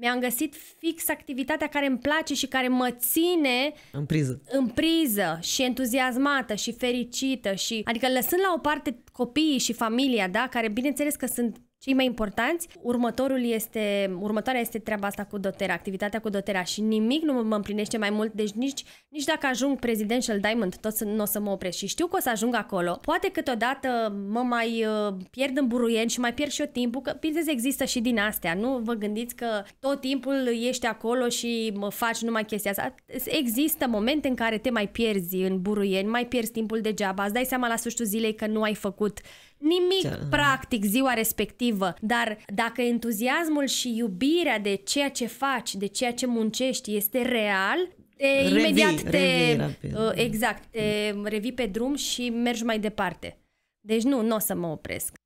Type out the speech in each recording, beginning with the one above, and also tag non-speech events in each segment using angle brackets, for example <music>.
mi-am găsit fix activitatea care îmi place și care mă ține în priză. în priză și entuziasmată și fericită și adică lăsând la o parte copiii și familia, da, care bineînțeles că sunt cei mai importanți. Următorul este, următoarea este treaba asta cu dotera, activitatea cu dotera și nimic nu mă împlinește mai mult, deci nici, nici dacă ajung Presidential Diamond, tot nu o să mă opresc și știu că o să ajung acolo. Poate câteodată mă mai uh, pierd în buruieni și mai pierd și eu timpul, că bineînțeles există și din astea, nu vă gândiți că tot timpul ești acolo și mă faci numai chestia asta. Există momente în care te mai pierzi în buruieni, mai pierzi timpul degeaba, îți dai seama la sfârșitul zilei că nu ai făcut nimic Ce... practic ziua respectivă, dar dacă entuziasmul și iubirea de ceea ce faci, de ceea ce muncești este real, te, revii, imediat te, revii uh, exact, te revii pe drum și mergi mai departe. Deci nu, nu o să mă opresc.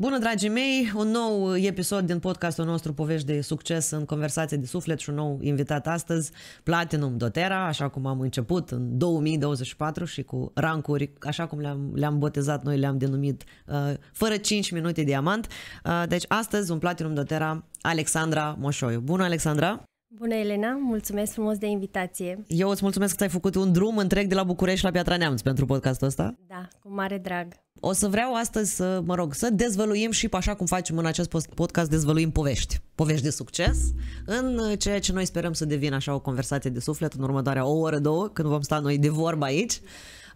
Bună, dragii mei! Un nou episod din podcastul nostru Povești de succes în conversație de suflet și un nou invitat astăzi, Platinum Dotera, așa cum am început în 2024 și cu rancuri, așa cum le-am, le-am botezat noi, le-am denumit uh, fără 5 minute diamant. Uh, deci astăzi un Platinum Dotera, Alexandra Moșoiu. Bună, Alexandra! Bună, Elena! Mulțumesc frumos de invitație! Eu îți mulțumesc că ți-ai făcut un drum întreg de la București la Piatra Neamț pentru podcastul ăsta. Da, cu mare drag! O să vreau astăzi să, mă rog, să dezvăluim și așa cum facem în acest podcast, dezvăluim povești. Povești de succes în uh, ceea ce noi sperăm să devină așa o conversație de suflet în următoarea o oră, două, când vom sta noi de vorbă aici.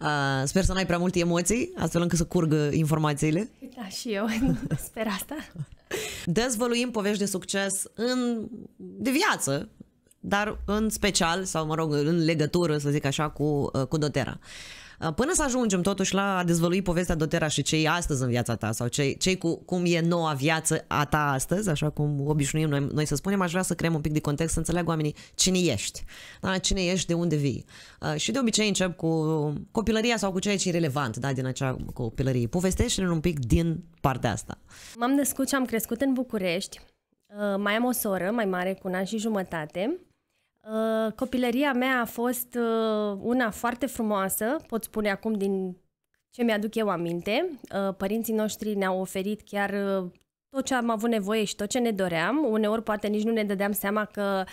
Uh, sper să n-ai prea multe emoții, astfel încât să curgă uh, informațiile. Da, și eu <laughs> sper asta. Dezvăluim povești de succes în, de viață, dar în special, sau mă rog, în legătură, să zic așa, cu, uh, cu Dotera. Uh, până să ajungem totuși la a dezvălui povestea Dotera și ce e astăzi în viața ta sau ce, ce cu, cum e noua viață a ta astăzi, așa cum obișnuim noi, noi să spunem, aș vrea să creăm un pic de context să înțeleagă oamenii cine ești, da? cine ești, de unde vii. Uh, și de obicei încep cu copilăria sau cu ceea ce e relevant da? din acea copilărie. Povestește-ne un pic din partea asta. M-am născut și am crescut în București. Uh, mai am o soră mai mare cu un an și jumătate Uh, copilăria mea a fost uh, una foarte frumoasă, pot spune acum din ce mi-aduc eu aminte. Uh, părinții noștri ne-au oferit chiar tot ce am avut nevoie și tot ce ne doream. Uneori poate nici nu ne dădeam seama că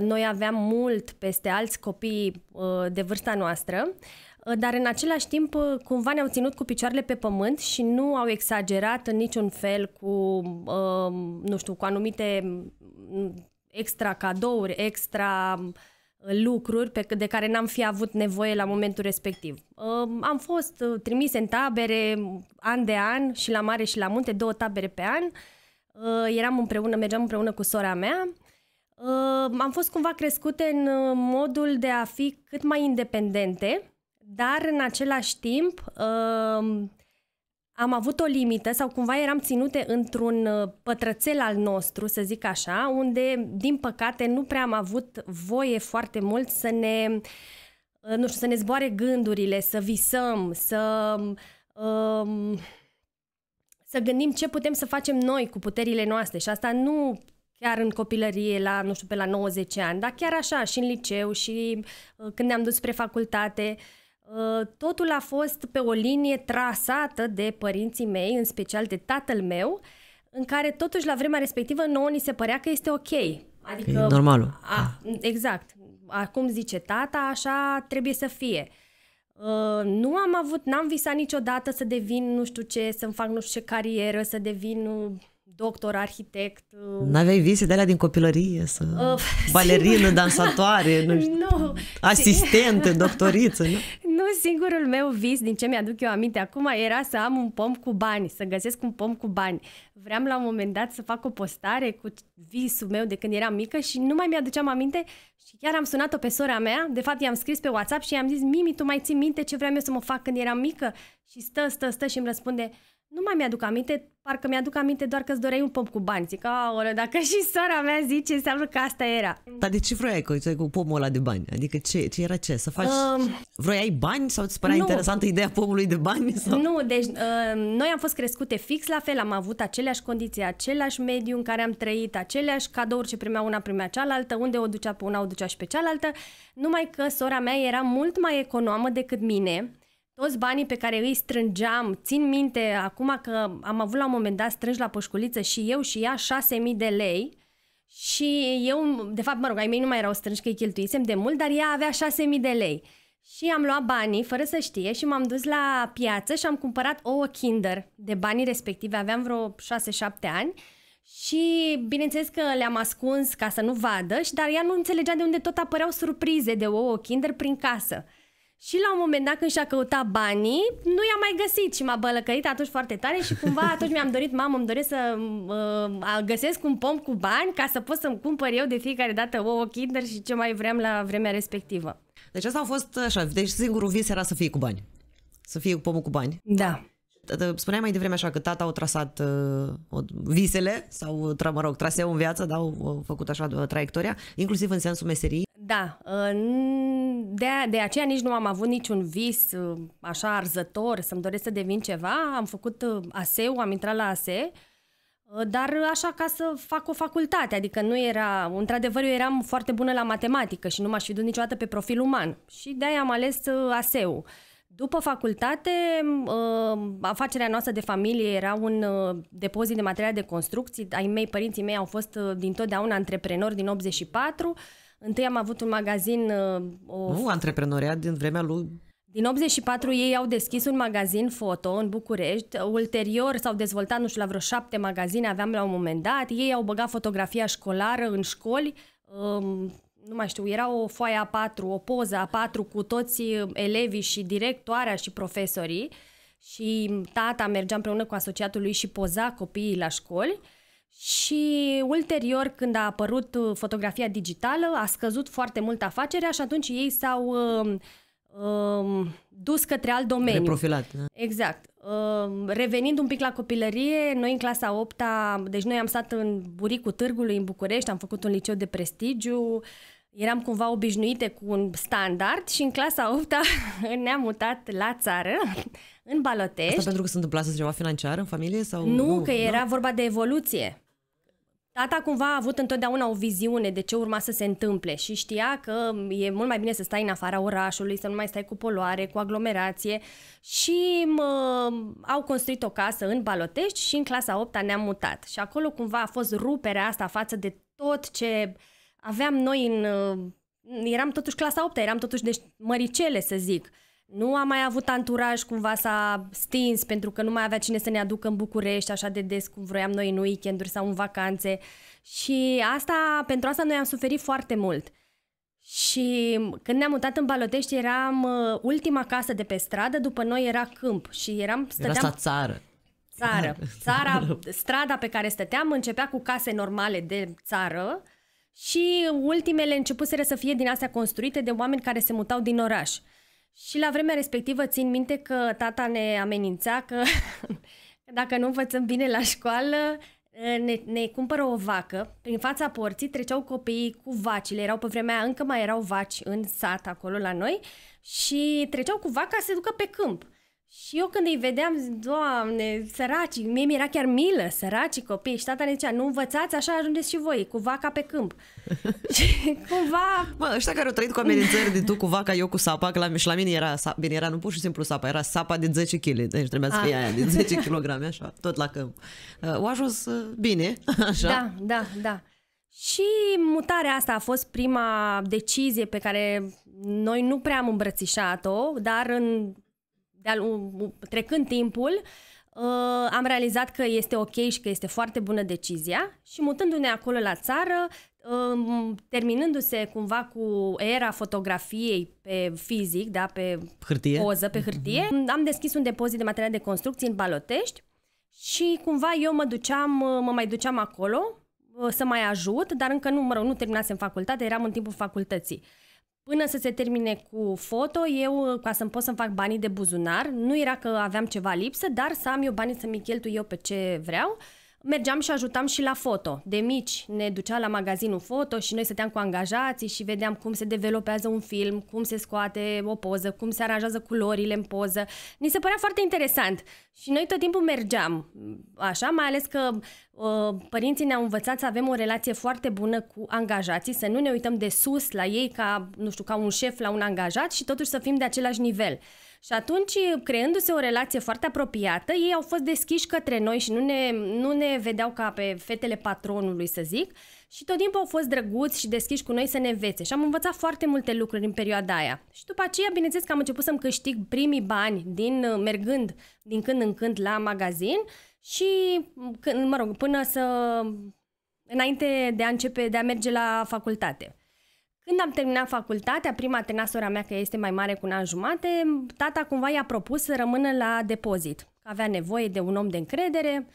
noi aveam mult peste alți copii de vârsta noastră, dar în același timp cumva ne-au ținut cu picioarele pe pământ și nu au exagerat în niciun fel cu, nu știu, cu anumite extra cadouri, extra um, lucruri pe, de care n-am fi avut nevoie la momentul respectiv. Um, am fost uh, trimise în tabere um, an de an și la mare și la munte, două tabere pe an. Uh, eram împreună, mergeam împreună cu sora mea. Am fost cumva crescute în uh, modul de a fi cât mai independente, dar în același timp am avut o limită sau cumva eram ținute într-un uh, pătrățel al nostru, să zic așa, unde, din păcate, nu prea am avut voie foarte mult să ne, uh, nu știu, să ne zboare gândurile, să visăm, să... Um, să gândim ce putem să facem noi cu puterile noastre și asta nu chiar în copilărie, la, nu știu, pe la 90 ani, dar chiar așa, și în liceu, și uh, când ne-am dus spre facultate. Uh, Uh, totul a fost pe o linie trasată de părinții mei, în special de tatăl meu, în care totuși la vremea respectivă nouă ni se părea că este ok. Adică, e normalul. A, da. exact. Acum zice tata, așa trebuie să fie. Uh, nu am avut, n-am visat niciodată să devin nu știu ce, să-mi fac nu știu ce carieră, să devin doctor, arhitect. Uh, N-aveai vise de alea din copilărie? Să... Uh, <laughs> balerină, dansatoare, nu știu, <laughs> nu, asistente, <laughs> doctoriță, nu? Nu, singurul meu vis, din ce mi-aduc eu aminte acum, era să am un pom cu bani, să găsesc un pom cu bani. Vreau la un moment dat să fac o postare cu visul meu de când eram mică și nu mai mi-aduceam aminte și chiar am sunat-o pe sora mea, de fapt i-am scris pe WhatsApp și i-am zis, Mimi, tu mai ții minte ce vreau eu să mă fac când eram mică? Și stă, stă, stă și îmi răspunde, nu mai mi-aduc aminte, parcă mi-aduc aminte doar că îți doreai un pom cu bani. Zic, aolă, dacă și sora mea zice, înseamnă că asta era. Dar de ce vroiai cu, cu pomul ăla de bani? Adică ce, ce era ce? Să faci... Um, vroiai bani sau îți părea nu. interesantă ideea pomului de bani? Sau? Nu, deci um, noi am fost crescute fix la fel, am avut aceleași condiții, același mediu în care am trăit, aceleași cadouri ce primea una, primea cealaltă, unde o ducea pe una, o ducea și pe cealaltă, numai că sora mea era mult mai economă decât mine, toți banii pe care îi strângeam, țin minte acum că am avut la un moment dat strângi la pășculiță și eu și ea 6.000 de lei și eu, de fapt, mă rog, ai mei nu mai erau strânși că îi cheltuisem de mult, dar ea avea 6.000 de lei. Și am luat banii, fără să știe, și m-am dus la piață și am cumpărat ouă Kinder de banii respective, aveam vreo 6-7 ani și bineînțeles că le-am ascuns ca să nu vadă, și dar ea nu înțelegea de unde tot apăreau surprize de ouă Kinder prin casă. Și la un moment dat când și-a căutat banii, nu i-a mai găsit și m-a bălăcărit atunci foarte tare și cumva atunci mi-am dorit, mamă, îmi doresc să uh, găsesc un pom cu bani ca să pot să-mi cumpăr eu de fiecare dată ouă kinder și ce mai vreau la vremea respectivă. Deci asta a fost așa, deci singurul vis era să fie cu bani. Să fie pomul cu bani. Da spuneai mai devreme așa că tata au trasat uh, visele sau, mă rog, traseu în viață, dar au făcut așa uh, traiectoria, inclusiv în sensul meserii. Da, de, de aceea nici nu am avut niciun vis uh, așa arzător, să-mi doresc să devin ceva. Am făcut uh, ASEU, am intrat la ASE, uh, dar așa ca să fac o facultate, adică nu era, într-adevăr eu eram foarte bună la matematică și nu m-aș fi dus niciodată pe profil uman și de-aia am ales ASEU. După facultate, afacerea noastră de familie era un depozit de materiale de construcții. Ai mei, părinții mei au fost dintotdeauna antreprenori din 84 Întâi am avut un magazin... Uh, o... Nu, antreprenoriat din vremea lui... Din 84 ei au deschis un magazin foto în București, ulterior s-au dezvoltat, nu știu, la vreo șapte magazine aveam la un moment dat, ei au băgat fotografia școlară în școli, um, nu mai știu, era o foaie A4, o poză A4 cu toți uh, elevii și directoarea și profesorii și tata mergea împreună cu asociatul lui și poza copiii la școli și ulterior, când a apărut uh, fotografia digitală, a scăzut foarte mult afacerea și atunci ei s-au uh, uh, dus către alt domeniu. Reprofilat. Da? Exact. Uh, revenind un pic la copilărie, noi în clasa 8 -a, deci noi am stat în buricul târgului în București, am făcut un liceu de prestigiu, uh, eram cumva obișnuite cu un standard și în clasa 8 <laughs> ne-am mutat la țară, în Balotești. Asta pentru că se întâmplase ceva financiar în familie? sau Nu, nu că era da. vorba de evoluție. Tata cumva a avut întotdeauna o viziune de ce urma să se întâmple și știa că e mult mai bine să stai în afara orașului, să nu mai stai cu poluare, cu aglomerație și mă, au construit o casă în Balotești și în clasa 8 ne-am mutat. Și acolo cumva a fost ruperea asta față de tot ce uh, aveam noi în... Uh, eram totuși clasa 8 eram totuși deci măricele, să zic. Nu am mai avut anturaj, cumva s-a stins, pentru că nu mai avea cine să ne aducă în București așa de des cum vroiam noi în weekenduri sau în vacanțe. Și asta, pentru asta noi am suferit foarte mult. Și când ne-am mutat în Balotești, eram uh, ultima casă de pe stradă, după noi era câmp și eram... Stăteam... Era țară. Țară. <laughs> Țara, strada pe care stăteam începea cu case normale de țară, și ultimele începuseră să fie din astea construite de oameni care se mutau din oraș. Și la vremea respectivă țin minte că tata ne amenința că <laughs> dacă nu învățăm bine la școală, ne, ne cumpără o vacă. Prin fața porții treceau copiii cu vacile, erau pe vremea încă mai erau vaci în sat acolo la noi și treceau cu vaca să se ducă pe câmp. Și eu când îi vedeam, doamne, săracii, mie mi-era chiar milă, săracii copii și tata ne zicea, nu învățați, așa ajungeți și voi, cu vaca pe câmp. <laughs> și cumva... Mă, ăștia care au trăit cu amenințări de tu cu vaca, eu cu sapa, că la, și la mine era, bine, era nu pur și simplu sapa, era sapa de 10 kg, deci trebuia să ah. fie aia de 10 kg, așa, tot la câmp. O uh, ajuns uh, bine, <laughs> așa. Da, da, da. Și mutarea asta a fost prima decizie pe care noi nu prea am îmbrățișat-o, dar în de-a, trecând timpul, uh, am realizat că este ok și că este foarte bună decizia și mutându-ne acolo la țară, uh, terminându-se cumva cu era fotografiei pe fizic, da, pe hârtie. poză, pe hârtie, uh-huh. am deschis un depozit de materiale de construcții în Balotești și cumva eu mă duceam, uh, mă mai duceam acolo uh, să mai ajut, dar încă nu, mă rog, nu terminasem facultate, eram în timpul facultății. Până să se termine cu foto, eu, uh, ca să-mi pot să-mi fac banii de buzunar, nu era că aveam ceva lipsă, dar să am eu banii să-mi cheltui eu pe ce vreau, uh, mergeam și ajutam și la foto. De mici ne ducea la magazinul foto și noi stăteam cu angajații și vedeam cum se developează un film, cum se scoate o poză, cum se aranjează culorile în poză. Ni se părea foarte interesant și noi tot timpul mergeam așa, mai ales că uh, părinții ne-au învățat să avem o relație foarte bună cu angajații, să nu ne uităm de sus la ei ca, nu știu, ca un șef la un angajat și totuși să fim de același nivel. Și atunci, creându-se o relație foarte apropiată, ei au fost deschiși către noi și nu ne, nu ne vedeau ca pe fetele patronului, să zic, și tot timpul au fost drăguți și deschiși cu noi să ne învețe și am învățat foarte multe lucruri în perioada aia. Și după aceea, bineînțeles că am început să-mi câștig primii bani din uh, mergând din când în când la magazin și, mă rog, până să... înainte de a începe, de a merge la facultate. Când am terminat facultatea, prima a sora mea, că este mai mare cu un an jumate, tata cumva i-a propus să rămână la depozit. Avea nevoie de un om de încredere.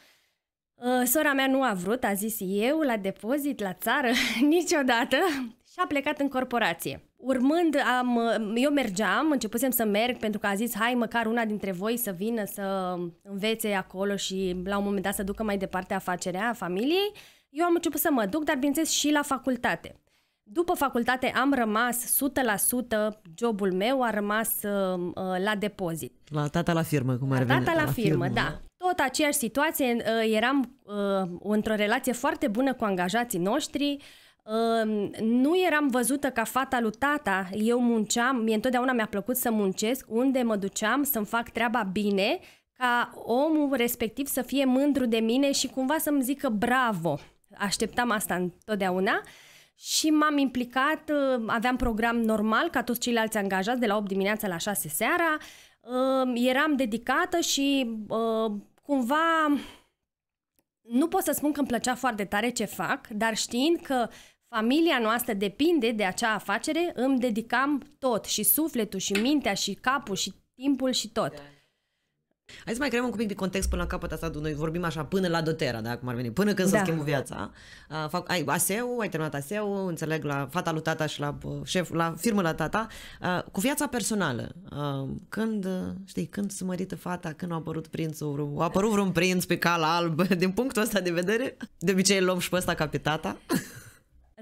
Ă, sora mea nu a vrut, a zis eu, la depozit, la țară, <laughs> niciodată și a plecat în corporație. Urmând, am, eu mergeam, începusem să merg pentru că a zis, hai măcar una dintre voi să vină să învețe acolo și la un moment dat să ducă mai departe afacerea familiei. Eu am început să mă duc, dar bineînțeles și la facultate. După facultate am rămas 100%, jobul meu a rămas uh, uh, la depozit. La tata la firmă, cum ar veni? Tata la, la firmă, firmă, da. da. Tot aceeași situație, uh, eram uh, într-o relație foarte bună cu angajații noștri, Uh, nu eram văzută ca fata lui tata, eu munceam, mie întotdeauna mi-a plăcut să muncesc, unde mă duceam să-mi fac treaba bine, ca omul respectiv să fie mândru de mine și cumva să-mi zică bravo. Așteptam asta întotdeauna și m-am implicat, uh, aveam program normal ca toți ceilalți angajați de la 8 dimineața la 6 seara, um, eram dedicată și uh, cumva nu pot să spun că îmi plăcea foarte tare ce fac, dar știind că familia noastră depinde de acea afacere, îmi dedicam tot, și sufletul, și mintea, și capul, și timpul, și tot. Okay. Da. Hai să mai creăm un pic de context până la capăt asta, noi vorbim așa până la dotera, da, cum ar veni, până când da. să schimbă viața. Uh, fac, ai ASEU, ai terminat ASEU, înțeleg, la fata lui tata și la șef, la firmă la tata, uh, cu viața personală. Uh, când, știi, când se mărită fata, când a apărut prințul, a apărut vreun prinț pe cal alb, <laughs> din punctul ăsta de vedere, de obicei îl luăm și pe ăsta ca pe tata.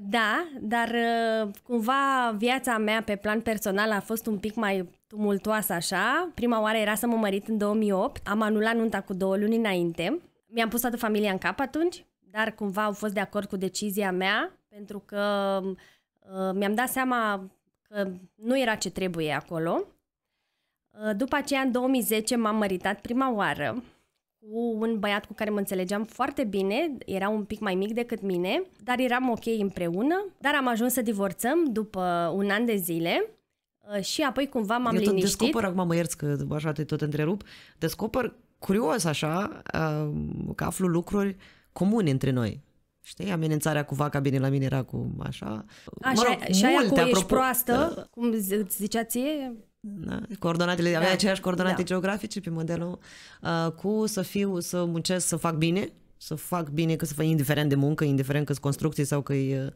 Da, dar uh, cumva viața mea pe plan personal a fost un pic mai tumultoasă așa. Prima oară era să mă mărit în 2008. Am anulat nunta cu două luni înainte. Mi-am pus toată familia în cap atunci, dar cumva au fost de acord cu decizia mea, pentru că uh, mi-am dat seama că nu era ce trebuie acolo. Uh, după aceea, în 2010, m-am măritat prima oară cu un băiat cu care mă înțelegeam foarte bine, era un pic mai mic decât mine, dar eram ok împreună, dar am ajuns să divorțăm după un an de zile Uh, și apoi cumva m-am Eu tot liniștit. descoper, acum mă ierți că așa te tot întrerup, descoper curios așa uh, că aflu lucruri comune între noi. Știi, amenințarea cu vaca bine la mine era cu așa. Așa, mă rog, și aia multe, cu apropo, ești proastă, da. cum îți zicea ție, da? Coordonatele, da. avea aceeași coordonate da. geografice pe modelul uh, cu să fiu, să muncesc, să fac bine, să fac bine, că să fac indiferent de muncă, indiferent că construcții sau că e uh,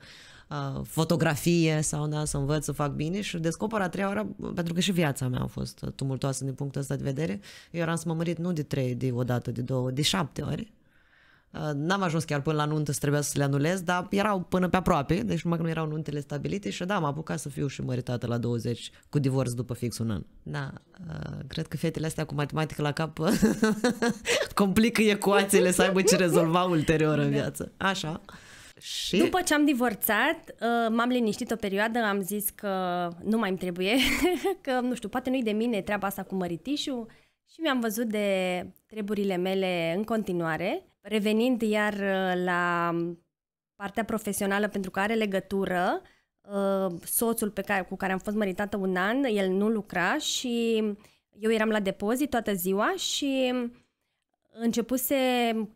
Uh, fotografie sau da, să învăț să fac bine și descoper a treia oară, pentru că și viața mea a fost uh, tumultoasă din punctul ăsta de vedere, eu eram mărit nu de trei, de o dată, de două, de șapte ori. Uh, n-am ajuns chiar până la nuntă să trebuia să le anulez, dar erau până pe aproape, deci numai că nu erau nuntele stabilite și da, m am apucat să fiu și măritată la 20 cu divorț după fix un an. Da, cred că fetele astea cu matematică la cap <laughs> complică ecuațiile să aibă ce rezolva ulterior în da. viață. Așa. Și... După ce am divorțat, uh, m-am liniștit o perioadă, am zis că nu mai îmi trebuie, <laughs> că nu știu, poate nu-i de mine treaba asta cu măritișul și mi-am văzut de treburile mele în continuare. Revenind iar uh, la partea profesională, pentru care are legătură, uh, soțul pe care, cu care am fost măritată un an, el nu lucra și eu eram la depozit toată ziua și începuse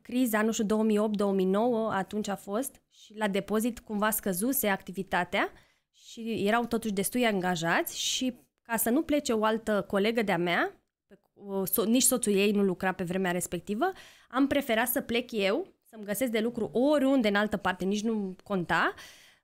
criza, nu știu, 2008-2009, atunci a fost, și la depozit cumva scăzuse activitatea și erau totuși destui angajați și ca să nu plece o altă colegă de-a mea, so- nici soțul ei nu lucra pe vremea respectivă, am preferat să plec eu, să-mi găsesc de lucru oriunde în altă parte, nici nu conta,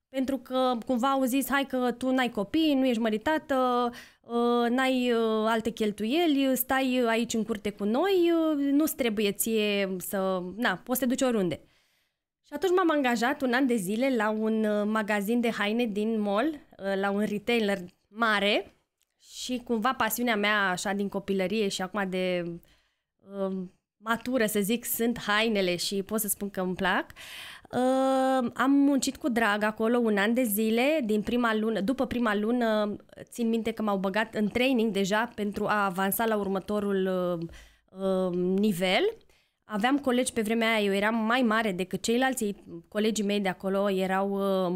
pentru că cumva au zis, hai că tu n-ai copii, nu ești măritată, ă, n-ai ă, alte cheltuieli, stai aici în curte cu noi, ă, nu-ți trebuie ție să... Na, poți să te duci oriunde. Și atunci m-am angajat un an de zile la un uh, magazin de haine din mall, uh, la un retailer mare și cumva pasiunea mea așa din copilărie și acum de uh, matură, să zic, sunt hainele și pot să spun că îmi plac. Uh, am muncit cu drag acolo un an de zile, din prima lună, după prima lună țin minte că m-au băgat în training deja pentru a avansa la următorul uh, uh nivel aveam colegi pe vremea aia, eu eram mai mare decât ceilalți, colegii mei de acolo erau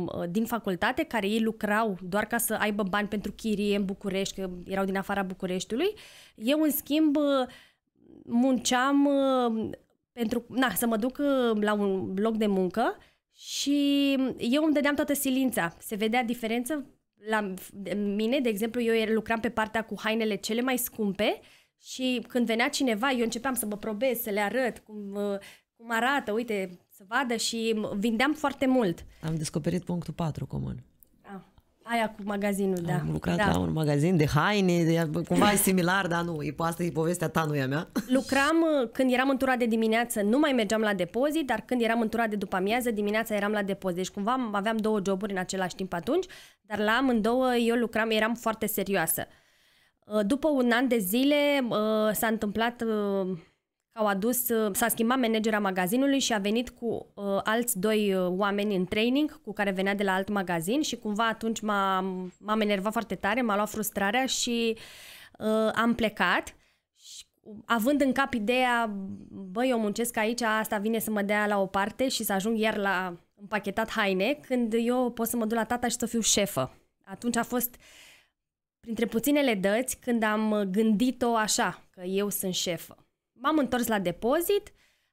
uh, din facultate, care ei lucrau doar ca să aibă bani pentru chirie în București, că erau din afara Bucureștiului. Eu, în schimb, munceam uh, pentru na, să mă duc um, la un loc de muncă și eu îmi dădeam toată silința. Se vedea diferență la mine, de exemplu, eu er, lucram pe partea cu hainele cele mai scumpe, uh, și când venea cineva, eu începeam să mă probez, să le arăt cum, uh, cum arată, uite, să vadă și vindeam foarte mult. Am descoperit punctul 4 comun. Da. Aia cu magazinul, Am da. Am lucrat da. la un magazin de haine, de, cumva e similar, dar nu, e, asta e povestea ta, nu e a mea. Lucram uh, când eram în tura de dimineață, nu mai mergeam la depozit, dar când eram în tura de după amiază, dimineața eram la depozit. Deci cumva aveam două joburi în același timp atunci, dar la amândouă eu lucram, eram foarte serioasă. Uh, Uh, după un an de zile uh, s-a întâmplat uh, au adus, s-a schimbat managera magazinului și a venit cu alți doi oameni în training cu care venea de la alt magazin și cumva atunci m-a, m-am enervat foarte tare, m-a luat frustrarea și uh, am plecat și, având în cap ideea, băi, eu muncesc aici, asta vine să mă dea la o parte și să ajung iar la împachetat haine, când eu pot să mă duc la tata și să fiu șefă. Atunci a fost uh, printre puținele dăți când am uh, gândit-o așa, că eu sunt șefă. M-am întors la depozit,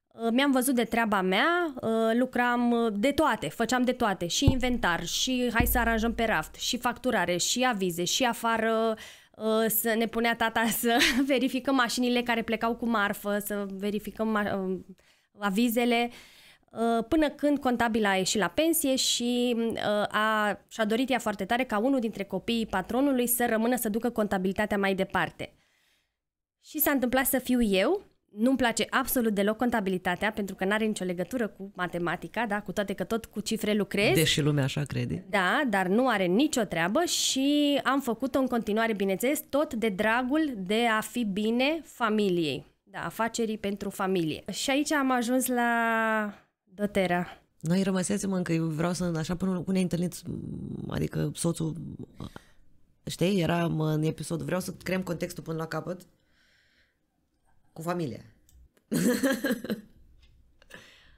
uh, mi-am văzut de treaba mea, uh, lucram de toate, făceam de toate, și inventar, și hai să aranjăm pe raft, și facturare, și avize, și afară să ne punea tata <laughs> să verificăm mașinile care plecau cu marfă, să verificăm avizele. Uh, până când contabila a ieșit la pensie și mm, uh, a, și-a dorit ea foarte tare ca unul dintre copiii patronului să rămână să ducă contabilitatea mai departe. Și s-a întâmplat să fiu eu, nu-mi place absolut deloc contabilitatea, pentru că nu are nicio legătură cu matematica, da? cu toate că tot cu cifre lucrez. Deși lumea așa crede. Da, dar nu are nicio treabă și am făcut-o în continuare, bineînțeles, tot de dragul de a fi bine familiei, da, afacerii pentru familie. Și aici am ajuns la Dotera. Noi rămăsesem încă, eu vreau să, așa, până cu ne întâlnit, adică soțul, știi, era în episod, vreau să creăm contextul până la capăt cu familia.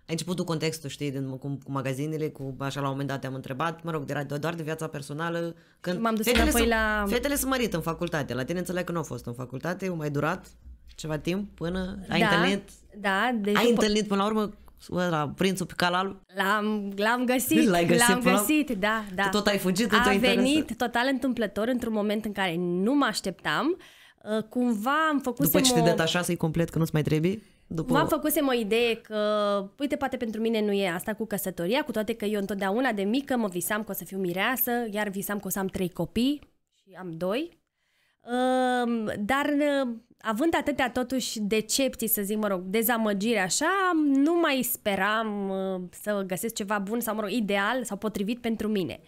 Ai <laughs> început tu contextul, știi, din, cu, cu magazinele, cu așa la un moment dat am întrebat, mă rog, de, doar de viața personală. Când M-am dus fetele înapoi la... Fetele sunt mărit în facultate, la tine înțeleg că nu au fost în facultate, au mai durat ceva timp până ai da, întâlnit... Da, deci ai după... întâlnit până la urmă ăla, prințul pe cal alb? L-am, l-am găsit, <laughs> l-ai găsit, l-am găsit, da, da. Tu tot ai fugit, A tot venit interesat. total întâmplător într-un moment în care nu mă așteptam. Ă, cumva am făcut După ce te detașase detașa să complet că nu-ți mai trebuie? După... M-am făcut o idee că, uite, poate pentru mine nu e asta cu căsătoria, cu toate că eu întotdeauna de mică mă visam că o să fiu mireasă, iar visam că o să am trei copii și am doi. Ă, dar având atâtea totuși decepții, să zic, mă rog, dezamăgiri așa, nu mai speram uh, să găsesc ceva bun sau, mă rog, ideal sau potrivit pentru mine.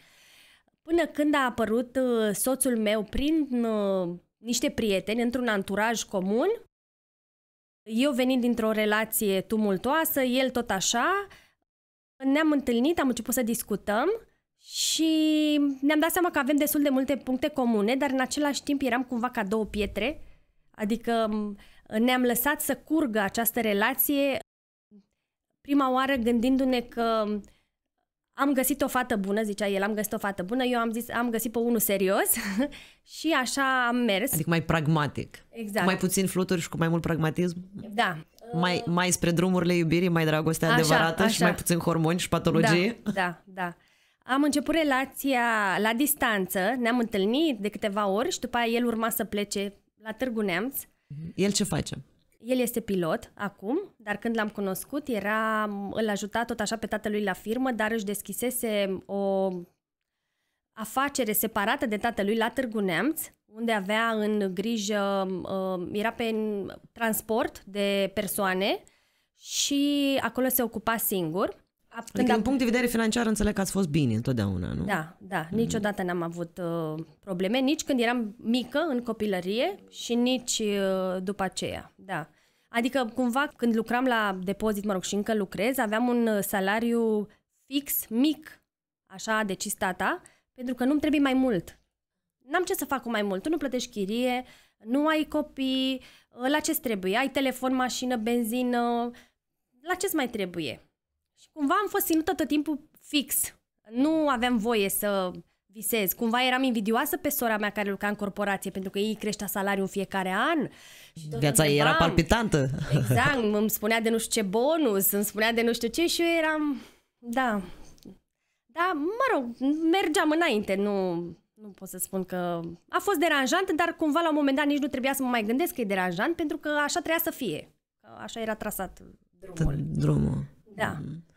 Până când a apărut uh, soțul meu prin uh, niște prieteni, într-un anturaj comun, eu venind dintr-o relație tumultoasă, el tot așa, ne-am întâlnit, am început să discutăm și ne-am dat seama că avem destul de multe puncte comune, dar în același timp eram cumva ca două pietre Adică ne-am lăsat să curgă această relație prima oară gândindu-ne că am găsit o fată bună, zicea el, am găsit o fată bună, eu am zis, am găsit pe unul serios <laughs> și așa am mers. Adică mai pragmatic. Exact. Cu mai puțin fluturi și cu mai mult pragmatism. Da. Mai, mai spre drumurile iubirii, mai dragoste așa, adevărată așa. și mai puțin hormoni și patologie. Da, da, da. Am început relația la distanță, ne-am întâlnit de câteva ori și după aia el urma să plece la Târgu Neamț. Mhm. El ce face? El este pilot acum, dar când l-am cunoscut era, îl ajuta tot așa pe tatălui la firmă, dar își deschisese o afacere separată de tatălui la Târgu Neamț, unde avea în grijă, uh, era pe transport de persoane și acolo se ocupa singur. Adică când din punct de vedere financiar înțeleg că ați fost bine întotdeauna, nu? Da, da. mm-hmm. n-am avut uh, probleme, nici când eram mică în copilărie și nici uh, după aceea, da. Adică cumva când lucram la depozit, mă rog, și încă lucrez, aveam un uh, salariu fix, mic, așa a decis tata, pentru că nu-mi trebuie mai mult. N-am ce să fac cu mai mult. Tu nu plătești chirie, nu ai copii, uh, la ce trebuie? Ai telefon, mașină, benzină, la ce mai trebuie? Și cumva am fost ținută tot timpul fix. Nu aveam voie să visez. Cumva eram invidioasă pe sora mea care lucra în corporație pentru că ei creștea salariul în fiecare an. Și Viața ei era palpitantă. Exact, îmi spunea de nu știu ce bonus, îmi spunea de nu știu ce și eu eram... Da, da, mă rog, mergeam înainte, nu, nu pot să spun că... A fost deranjant, dar cumva la un moment dat nici nu trebuia să mă mai gândesc că e deranjant, pentru că așa trebuia să fie. Așa era trasat drumul. Drumul. Da. Mm-hmm.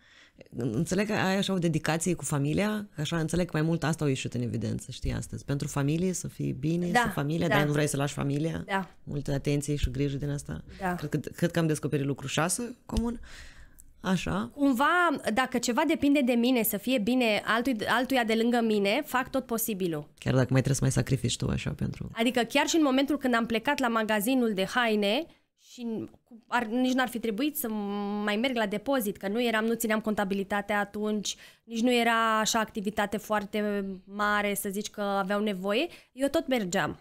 Înțeleg că ai așa o dedicație cu familia, așa înțeleg că mai mult asta au ieșit în evidență, știi, astăzi. Pentru familie, să fii bine, da, să familia, da. dar nu vrei să lași familia. Da. Multă atenție și grijă din asta. Da. Cred, că, cred că am descoperit lucru șase comun. Așa. Cumva, dacă ceva depinde de mine să fie bine altui, altuia de lângă mine, fac tot posibilul. Chiar dacă mai trebuie să mai sacrifici tu așa pentru... Adică chiar și în momentul când am plecat la magazinul de haine, și ar, nici n-ar fi trebuit să mai merg la depozit, că nu eram, nu țineam contabilitatea atunci, nici nu era așa activitate foarte mare să zici că aveau nevoie, eu tot mergeam.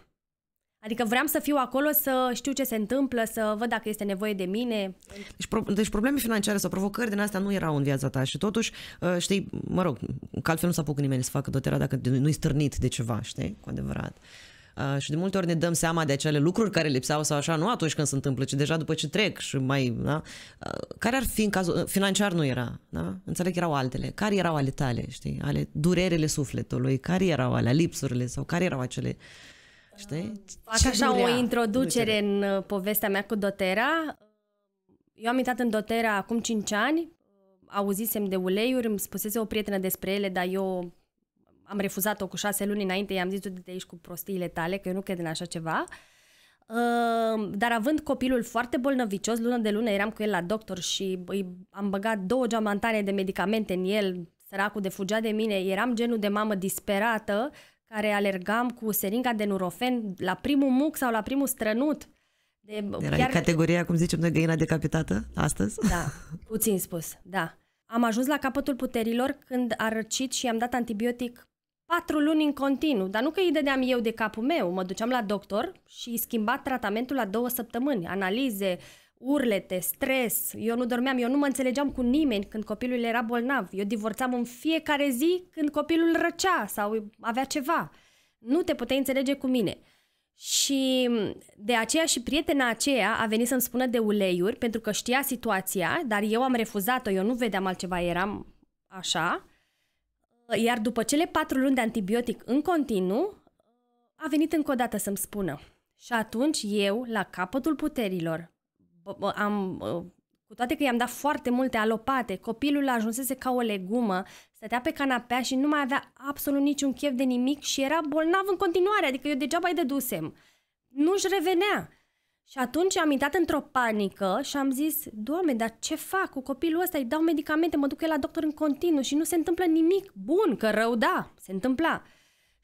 Adică vreau să fiu acolo, să știu ce se întâmplă, să văd dacă este nevoie de mine. Deci, pro- deci probleme financiare sau provocări din astea nu erau în viața ta și totuși, ă, știi, mă rog, că altfel nu s-a apucat nimeni să facă doterea dacă nu-i stârnit de ceva, știi, cu adevărat. Uh, Uh, și de multe ori ne dăm seama de acele lucruri care lipseau sau așa, nu atunci când se întâmplă, ci deja după ce trec și mai... Da? Uh, care ar fi în cazul... Uh, financiar nu era, da? Înțeleg, erau altele. Care erau ale tale, știi? Ale durerele sufletului, care erau ale lipsurile sau care erau acele... Știi? Fac Ce așa o introducere Ducere. în povestea mea cu Dotera. Eu am intrat în Dotera acum 5 ani, auzisem de uleiuri, îmi spusese o prietenă despre ele, dar eu am refuzat-o cu șase luni înainte, i-am zis de aici cu prostiile tale, că eu nu cred în așa ceva. Uh, dar având copilul foarte bolnăvicios, lună de lună eram cu el la doctor și îi am băgat două geamantane de medicamente în el, săracul de fugea de mine, eram genul de mamă disperată care alergam cu seringa de nurofen la primul muc sau la primul strănut. De, Era chiar... categoria, cum zicem de găina decapitată astăzi? Da, puțin spus, da. Am ajuns la capătul puterilor când a răcit și i-am dat antibiotic patru luni în continuu, dar nu că îi dădeam eu de capul meu, mă duceam la doctor și îi schimba tratamentul la două săptămâni, analize, urlete, stres, eu nu dormeam, eu nu mă înțelegeam cu nimeni când copilul era bolnav, eu divorțam în fiecare zi când copilul răcea sau avea ceva. Nu te puteai înțelege cu mine. Și de aceea și prietena aceea a venit să-mi spună de uleiuri pentru că știa situația, dar eu am refuzat-o, eu nu vedeam altceva, eram așa. Iar după cele patru luni de antibiotic în continuu, a venit încă o dată să-mi spună. Și atunci eu, la capătul puterilor, am, cu toate că i-am dat foarte multe alopate, copilul ajunsese ca o legumă, stătea pe canapea și nu mai avea absolut niciun chef de nimic și era bolnav în continuare, adică eu degeaba îi dedusem Nu-și revenea. Și atunci am intrat într-o panică și am zis, Doamne, dar ce fac cu copilul ăsta? Îi dau medicamente, mă duc el la doctor în continuu și nu se întâmplă nimic bun, că rău da, se întâmpla.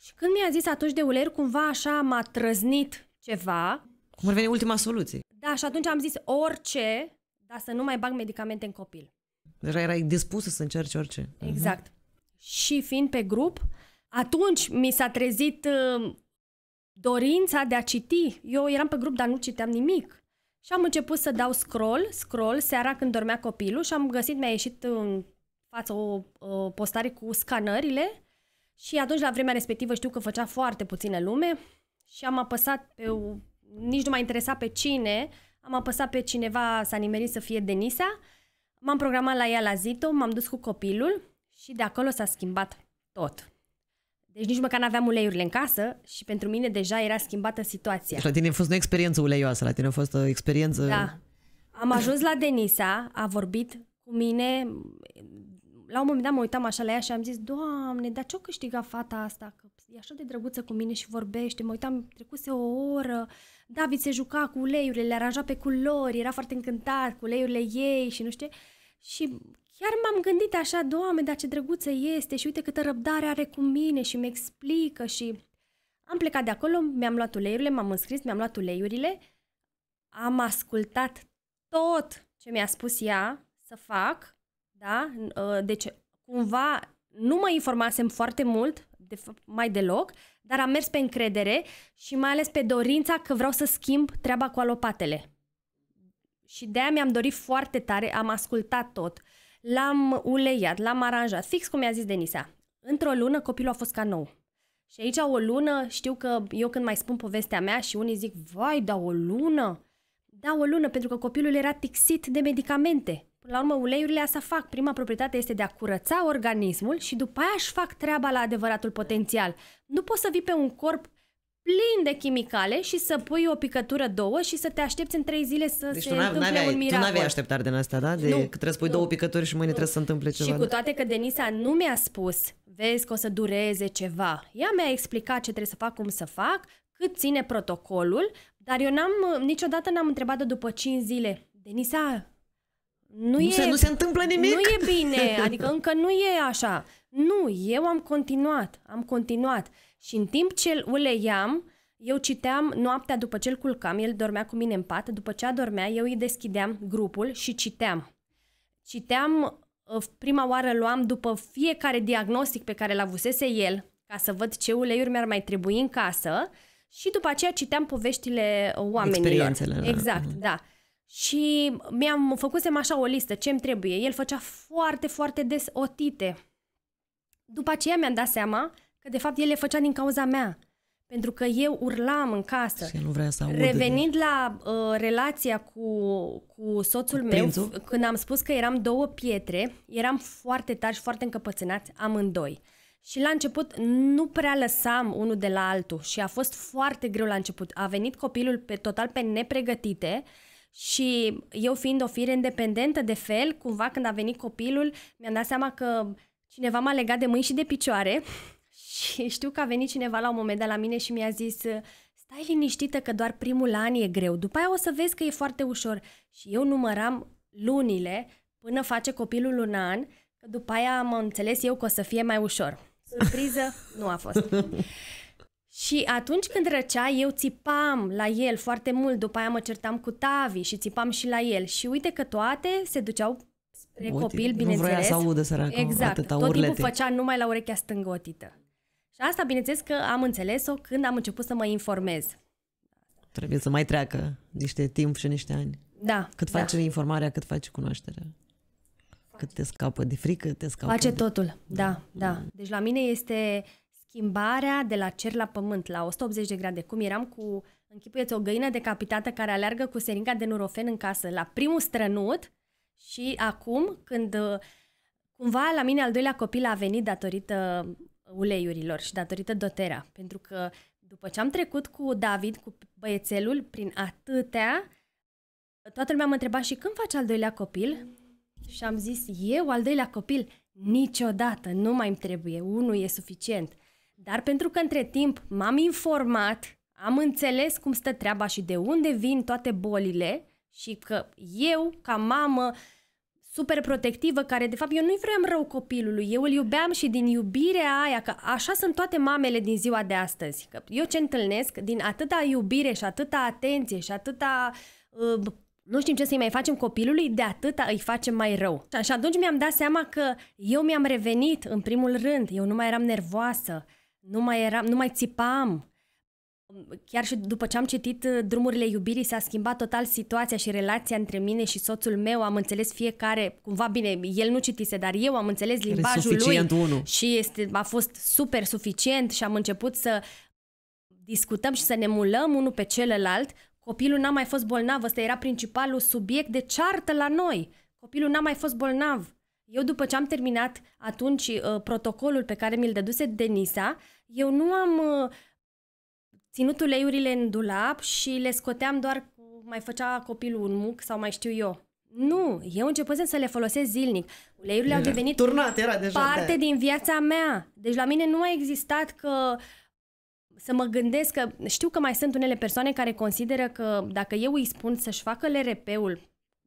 Și când mi-a zis atunci de uler, cumva așa m-a trăznit ceva. Cum ar veni ultima soluție? Da, și atunci am zis orice, dar să nu mai bag medicamente în copil. Deja deci erai dispusă să încerci orice. Exact. Uh-huh. Și fiind pe grup, atunci mi s-a trezit uh, dorința de a citi. Eu eram pe grup, dar nu citeam nimic. Și am început să dau scroll, scroll, seara când dormea copilul și am găsit, mi-a ieșit în față o, o postare cu scanările și atunci, la vremea respectivă, știu că făcea foarte puține lume și am apăsat pe... Nici nu m-a interesat pe cine, am apăsat pe cineva, s-a nimerit să fie Denisa, m-am programat la ea la Zito, m-am dus cu copilul și de acolo s-a schimbat tot. Deci nici măcar n-aveam uleiurile în casă și pentru mine deja era schimbată situația. Deci la tine a fost o experiență uleioasă, la tine a fost o experiență... Da. Am ajuns la Denisa, a vorbit cu mine, la un moment dat mă uitam așa la ea și am zis, Doamne, dar ce-o câștiga fata asta? Că e așa de drăguță cu mine și vorbește. Mă uitam, trecuse o oră, David se juca cu uleiurile, le aranja pe culori, era foarte încântat cu uleiurile ei și nu știu Și Chiar m-am gândit așa, Doamne, dar ce drăguță este și uite câtă răbdare are cu mine și mi explică și... Am plecat de acolo, mi-am luat uleiurile, m-am înscris, mi-am luat uleiurile, am ascultat tot ce mi-a spus ea să fac, da? Uh, deci, cumva, nu mă informasem foarte mult, de fapt, mai deloc, dar am mers pe încredere și mai ales pe dorința că vreau să schimb treaba cu alopatele. Și de-aia mi-am dorit foarte tare, am ascultat tot. Uh, L-am uleiat, l-am aranjat, fix cum mi-a zis Denisa. Într-o lună copilul a fost ca nou. Și aici o lună, știu că eu când mai spun povestea mea și unii zic, vai, da o lună? Da, o lună, pentru că copilul era tixit de medicamente. Până la urmă, uleiurile astea fac. Prima proprietate este de a curăța organismul și după aia își fac treaba la adevăratul potențial. Nu poți să vii pe un corp uh, plin de chimicale și să pui o picătură, două și să te aștepți în trei zile să deci se tu întâmple un miracol. Tu nu aveai așteptare din asta, da? De nu, că trebuie să pui nu, două picături și mâine nu. trebuie să se întâmple ceva. Și cu toate că Denisa nu mi-a spus, vezi că o să dureze ceva. Ea mi-a explicat ce trebuie să fac, cum să fac, cât ține protocolul, dar eu n-am, niciodată n-am întrebat după 5 zile. Denisa, nu, nu, e, se, nu se întâmplă nimic? Nu e bine, <laughs> adică încă nu e așa. Nu, eu am continuat, am continuat. Și în timp ce îl uleiam, eu citeam noaptea după ce îl culcam, el dormea cu mine în pat, după ce adormea, eu îi deschideam grupul și citeam. Citeam, uh, prima oară luam după fiecare diagnostic pe care l avusese el, ca să văd ce uleiuri mi-ar mai trebui în casă și după aceea citeam poveștile uh, oamenilor. Experiențele. Exact, la... Mm. da. Și mi-am făcut așa o listă, ce-mi trebuie. El făcea foarte, foarte des otite. După aceea mi-am dat seama că de fapt el le făcea din cauza mea. Pentru că eu urlam în casă. Și nu vrea să audă Revenind la uh, relația cu, cu soțul cu meu, f- când am spus că eram două pietre, eram foarte tari și foarte încăpățânați amândoi. Și la început nu prea lăsam unul de la altul și a fost foarte greu la început. A venit copilul pe total pe nepregătite și eu fiind o fire independentă de fel, cumva când a venit copilul, mi-am dat seama că cineva m-a legat de mâini și de picioare și <laughs> știu că a venit cineva la un moment dat la mine și mi-a zis ă, stai liniștită că doar primul an e greu, după aia o să vezi că e foarte ușor. Și eu număram lunile până face copilul un an, că după aia am înțeles eu că o să fie mai ușor. Surpriză, <laughs> nu a fost. Și atunci când răcea, eu țipam la el foarte mult, după aia mă certam cu Tavi și țipam și la el. Și uite că toate se duceau spre Uite, copil, bineînțeles. Nu vrea să audă săracă exact. atâta Tot urlete. timpul făcea numai la urechea stângotită. Și asta, bineînțeles că am înțeles-o când am început să mă informez. Trebuie să mai treacă niște timp și niște ani. Da. Cât da. faci informarea, cât faci cunoașterea. Cât te scapă de frică, te scapă Face de... totul, da, da, da. Deci la mine este schimbarea de la cer la pământ, la 180 de grade. Cum eram cu, închipuieți, o găină decapitată care aleargă cu seringa de nurofen în casă, la primul strănut și acum, când uh, cumva la mine al doilea copil a venit datorită uleiurilor și datorită doterea. Pentru că după ce am trecut cu David, cu băiețelul, prin atâtea, toată lumea mă întreba și când faci al doilea copil? Și am zis, eu al doilea copil? Niciodată, nu mai îmi trebuie, unul e suficient. Dar pentru că între timp m-am informat, am înțeles cum stă treaba și de unde vin toate bolile și că eu, ca mamă, uh, super protectivă, care de fapt eu nu-i vreau rău copilului, eu îl iubeam și din iubirea aia, că așa sunt toate mamele din ziua de astăzi. Că eu ce întâlnesc, din atâta iubire și atâta atenție și atâta uh, nu știm ce să-i mai facem copilului, de atâta îi facem mai rău. Și atunci mi-am dat seama că eu mi-am revenit, în primul rând, eu nu mai eram nervoasă, nu mai, eram, nu mai țipam, Chiar și după ce am citit uh, Drumurile iubirii s-a schimbat total situația și relația între mine și soțul meu. Am înțeles fiecare, cumva bine, el nu citise, dar eu am înțeles limbajul lui unu. și este, a fost super suficient și am început să discutăm și să ne mulăm unul pe celălalt. Copilul n-a mai fost bolnav, ăsta era principalul subiect de ceartă la noi. Copilul n-a mai fost bolnav. Eu după ce am terminat atunci uh, protocolul pe care mi-l dăduse Denisa, eu nu am uh, ținut uleiurile în dulap și le scoteam doar cu mai făcea copilul un muc sau mai știu eu. Nu, eu începusem să le folosesc zilnic. Uleiurile au devenit Turnat, era deja, parte de din viața mea. Deci la mine nu a existat că să mă gândesc că știu că mai sunt unele persoane care consideră că dacă eu îi spun să-și facă LRP-ul,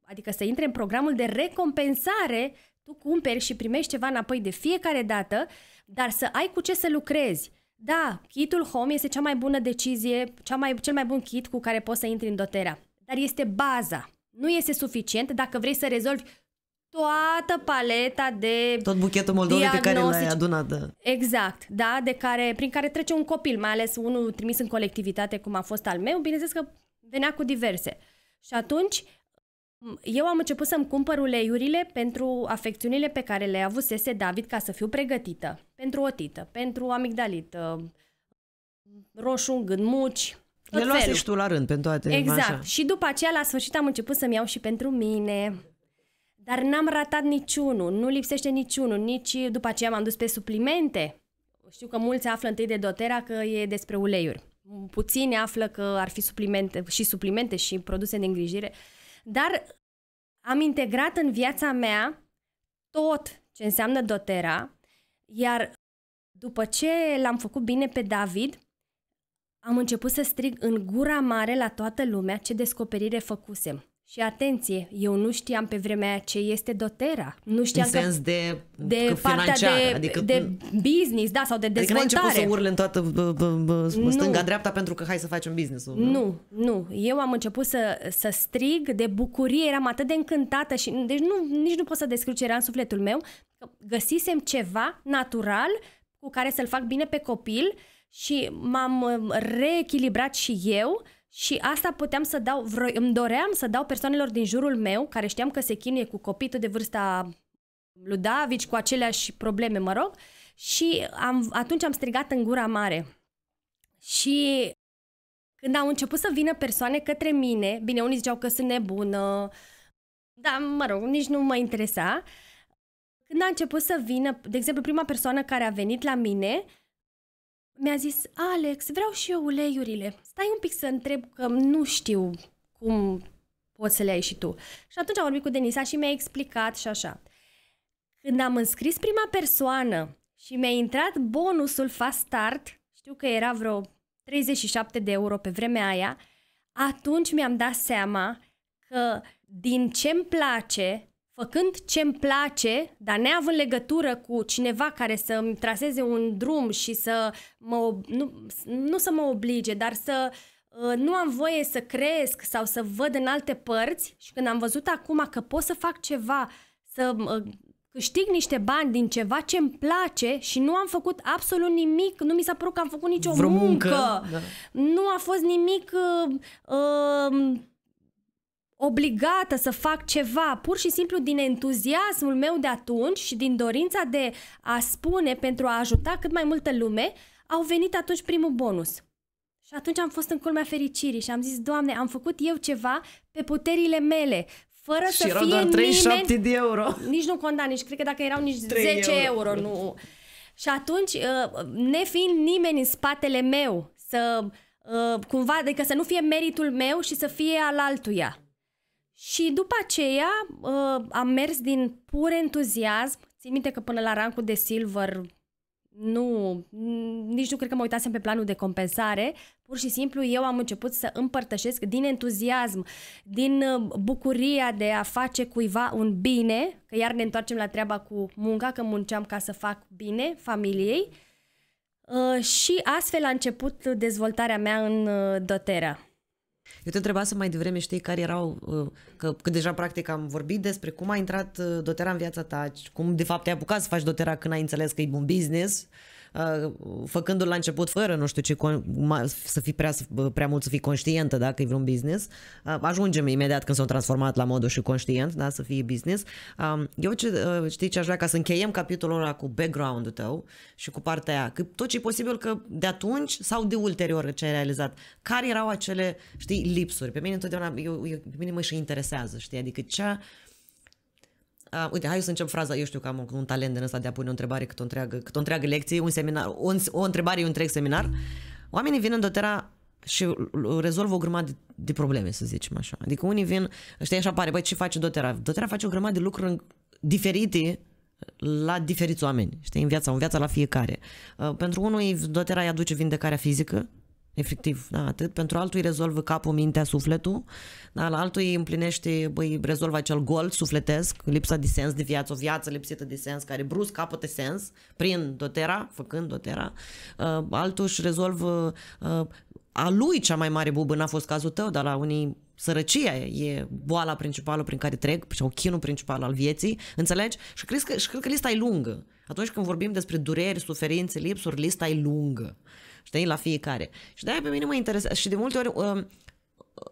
adică să intre în programul de recompensare, tu cumperi și primești ceva înapoi de fiecare dată, dar să ai cu ce să lucrezi. Da, kitul Home este cea mai bună decizie, cea mai, cel mai bun kit cu care poți să intri în doterea. Dar este baza. Nu este suficient dacă vrei să rezolvi toată paleta de Tot buchetul Moldovei pe care l-ai adunat. Da. Exact, da, de care, prin care trece un copil, mai ales unul trimis în colectivitate, cum a fost al meu, bineînțeles că venea cu diverse. Și atunci, eu am început să-mi cumpăr uleiurile pentru afecțiunile pe care le avusese David ca să fiu pregătită pentru otită, pentru amigdalită, mm, roșu în gând, muci, tot Le luase și tu la rând pentru toate. Exact. Așa. Și după aceea, la sfârșit, am început să-mi iau și pentru mine. Dar n-am ratat niciunul, nu lipsește niciunul, nici după aceea m-am dus pe suplimente. Știu că mulți află întâi de dotera că e despre uleiuri. Puțini află că ar fi suplimente, și suplimente și produse de îngrijire. Dar am integrat în viața mea tot ce înseamnă dotera, iar după ce l-am făcut bine pe David, am început să strig în gura mare la toată lumea ce descoperire făcusem. Și atenție, eu nu știam pe vremea aia ce este dotera. Nu știam în că, sens de, de că partea de, adică, de business, da, sau de dezvoltare. Adică n-ai început să urle în toată stânga-dreapta pentru că hai să facem business nu? Nu, nu. Eu am început să, să strig de bucurie, eram atât de încântată și deci nu, nici nu pot să descriu ce era în sufletul meu. Găsisem ceva natural cu care să-l fac bine pe copil și m-am uh, reechilibrat și eu și asta puteam să dau, vreo, îmi doream să dau persoanelor din jurul meu, care știam că se chinuie cu copii tot de vârsta lui Davici, cu aceleași probleme, mă rog, și am, atunci am strigat în gura mare. Și când au început să vină persoane către mine, bine, unii ziceau că sunt nebună, dar, mă rog, nici nu mă interesa. Când a început să vină, de exemplu, prima persoană care a venit la mine, mi-a zis, Alex, vreau și eu uleiurile. Stai un pic să întreb că nu știu cum poți să le ai și tu. Și atunci am vorbit cu Denisa și mi-a explicat și așa. Când am înscris prima persoană și mi-a intrat bonusul Fast Start, știu că era vreo 37 de euro pe vremea aia, atunci mi-am dat seama că din ce îmi place făcând ce îmi place, dar neavând legătură cu cineva care să îmi traseze un drum și să mă, nu, nu să mă oblige, dar să uh, nu am voie să cresc sau să văd în alte părți și când am văzut acum că pot să fac ceva, să uh, câștig niște bani din ceva ce îmi place și nu am făcut absolut nimic, nu mi s-a părut că am făcut nicio Vreo muncă, muncă. Da. nu a fost nimic uh, uh, obligată să fac ceva, pur și simplu din entuziasmul meu de atunci și din dorința de a spune pentru a ajuta cât mai multă lume, au venit atunci primul bonus. Și atunci am fost în culmea fericirii și am zis, Doamne, am făcut eu ceva pe puterile mele, fără și să erau fie doar 37 nimeni, de euro. <laughs> Nici nu conta, nici cred că dacă erau nici 10 euro, euro nu. Și atunci, uh, ne fiind nimeni în spatele meu, să uh, cumva, adică să nu fie meritul meu și să fie al altuia. Și după aceea uh, am mers din pur entuziasm. Țin minte că până la rancul de silver nu, nici nu cred că mă uitasem pe planul de compensare. Pur și simplu eu am început să împărtășesc din entuziasm, din uh, bucuria de a face cuiva un bine, că iar ne întoarcem la treaba cu munca, că munceam ca să fac bine familiei. Uh, și astfel a început dezvoltarea mea în uh, doteră. Eu te întreba să mai devreme știi care erau, uh, că, că deja practic am vorbit despre cum a intrat uh, dotera în viața ta, cum de fapt te-ai apucat să faci dotera când ai înțeles că e un business făcându-l la început fără, nu știu ce, să fii prea, prea mult să fii conștientă dacă e vreun business, ajungem imediat când s-au transformat la modul și conștient, da, să fie business. Eu ce, știi ce aș vrea ca să încheiem capitolul ăla cu background-ul tău și cu partea aia, că tot ce e posibil că de atunci sau de ulterior ce ai realizat, care erau acele, știi, lipsuri? Pe mine întotdeauna, eu, eu, pe mine mă și interesează, știi, adică ce a, uite, hai să încep fraza, eu știu că am un talent din ăsta de a pune o întrebare cât o întreagă, cât o întreagă lecție, un seminar, un, o întrebare, un întreg seminar. Oamenii vin în dotera și rezolvă o grămadă de probleme, să zicem așa. Adică unii vin, știi, așa pare, băi, ce face dotera? Dotera face o grămadă de lucruri diferite la diferiți oameni, știi, în viața, în viața la fiecare. pentru unul, dotera îi aduce vindecarea fizică, efectiv, da, atât. Pentru altul îi rezolvă capul, mintea, sufletul, dar la altul îi împlinește, băi, rezolvă acel gol sufletesc, lipsa de sens de viață, o viață lipsită de sens, care brusc capătă sens, prin dotera, făcând dotera, uh, altul își rezolvă uh, a lui cea mai mare bubă, n-a fost cazul tău, dar la unii sărăcia e boala principală prin care trec o chinul principal al vieții, înțelegi? Și cred că, și cred că lista e lungă. Atunci când vorbim despre dureri, suferințe, lipsuri, lista e lungă știi, la fiecare. Și de-aia pe mine mă interesează. Și de multe ori uh,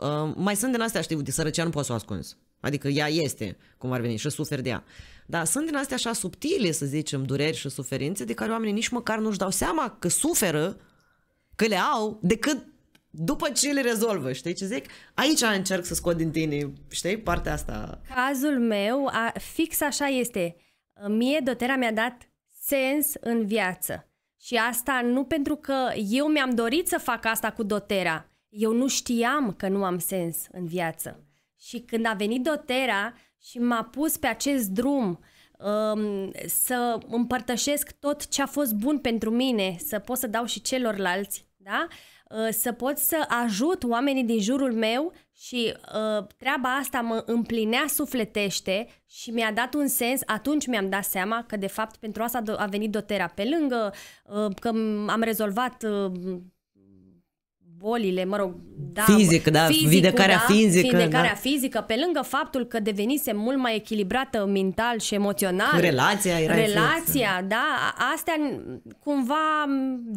uh, mai sunt din astea, știi, de sărăcea nu poți să o ascunzi. Adică ea este, cum ar veni, și suferi de ea. Dar sunt din astea așa subtile, să zicem, dureri și suferințe de care oamenii nici măcar nu-și dau seama că suferă, că le au, decât după ce le rezolvă, știi ce zic? Aici încerc să scot din tine, știi, partea asta. Cazul meu, a, fix așa este. Mie doterea mi-a dat sens în viață. Și asta nu pentru că eu mi-am dorit să fac asta cu dotera. Eu nu știam că nu am sens în viață. Și când a venit dotera și m-a pus pe acest drum um, să împărtășesc tot ce a fost bun pentru mine, să pot să dau și celorlalți, da? Uh, să pot să ajut oamenii din jurul meu și uh, treaba asta mă împlinea sufletește și mi-a dat un sens, atunci mi-am dat seama că de fapt pentru asta a venit doTERRA pe lângă, uh, că am rezolvat uh, bolile, mă rog, da, fizic, da, fizicul, vindecarea da, fizică. Vindecarea da. fizică, pe lângă faptul că devenise mult mai echilibrată mental și emoțional. Relația era Relația, fix. Exact. da, astea cumva,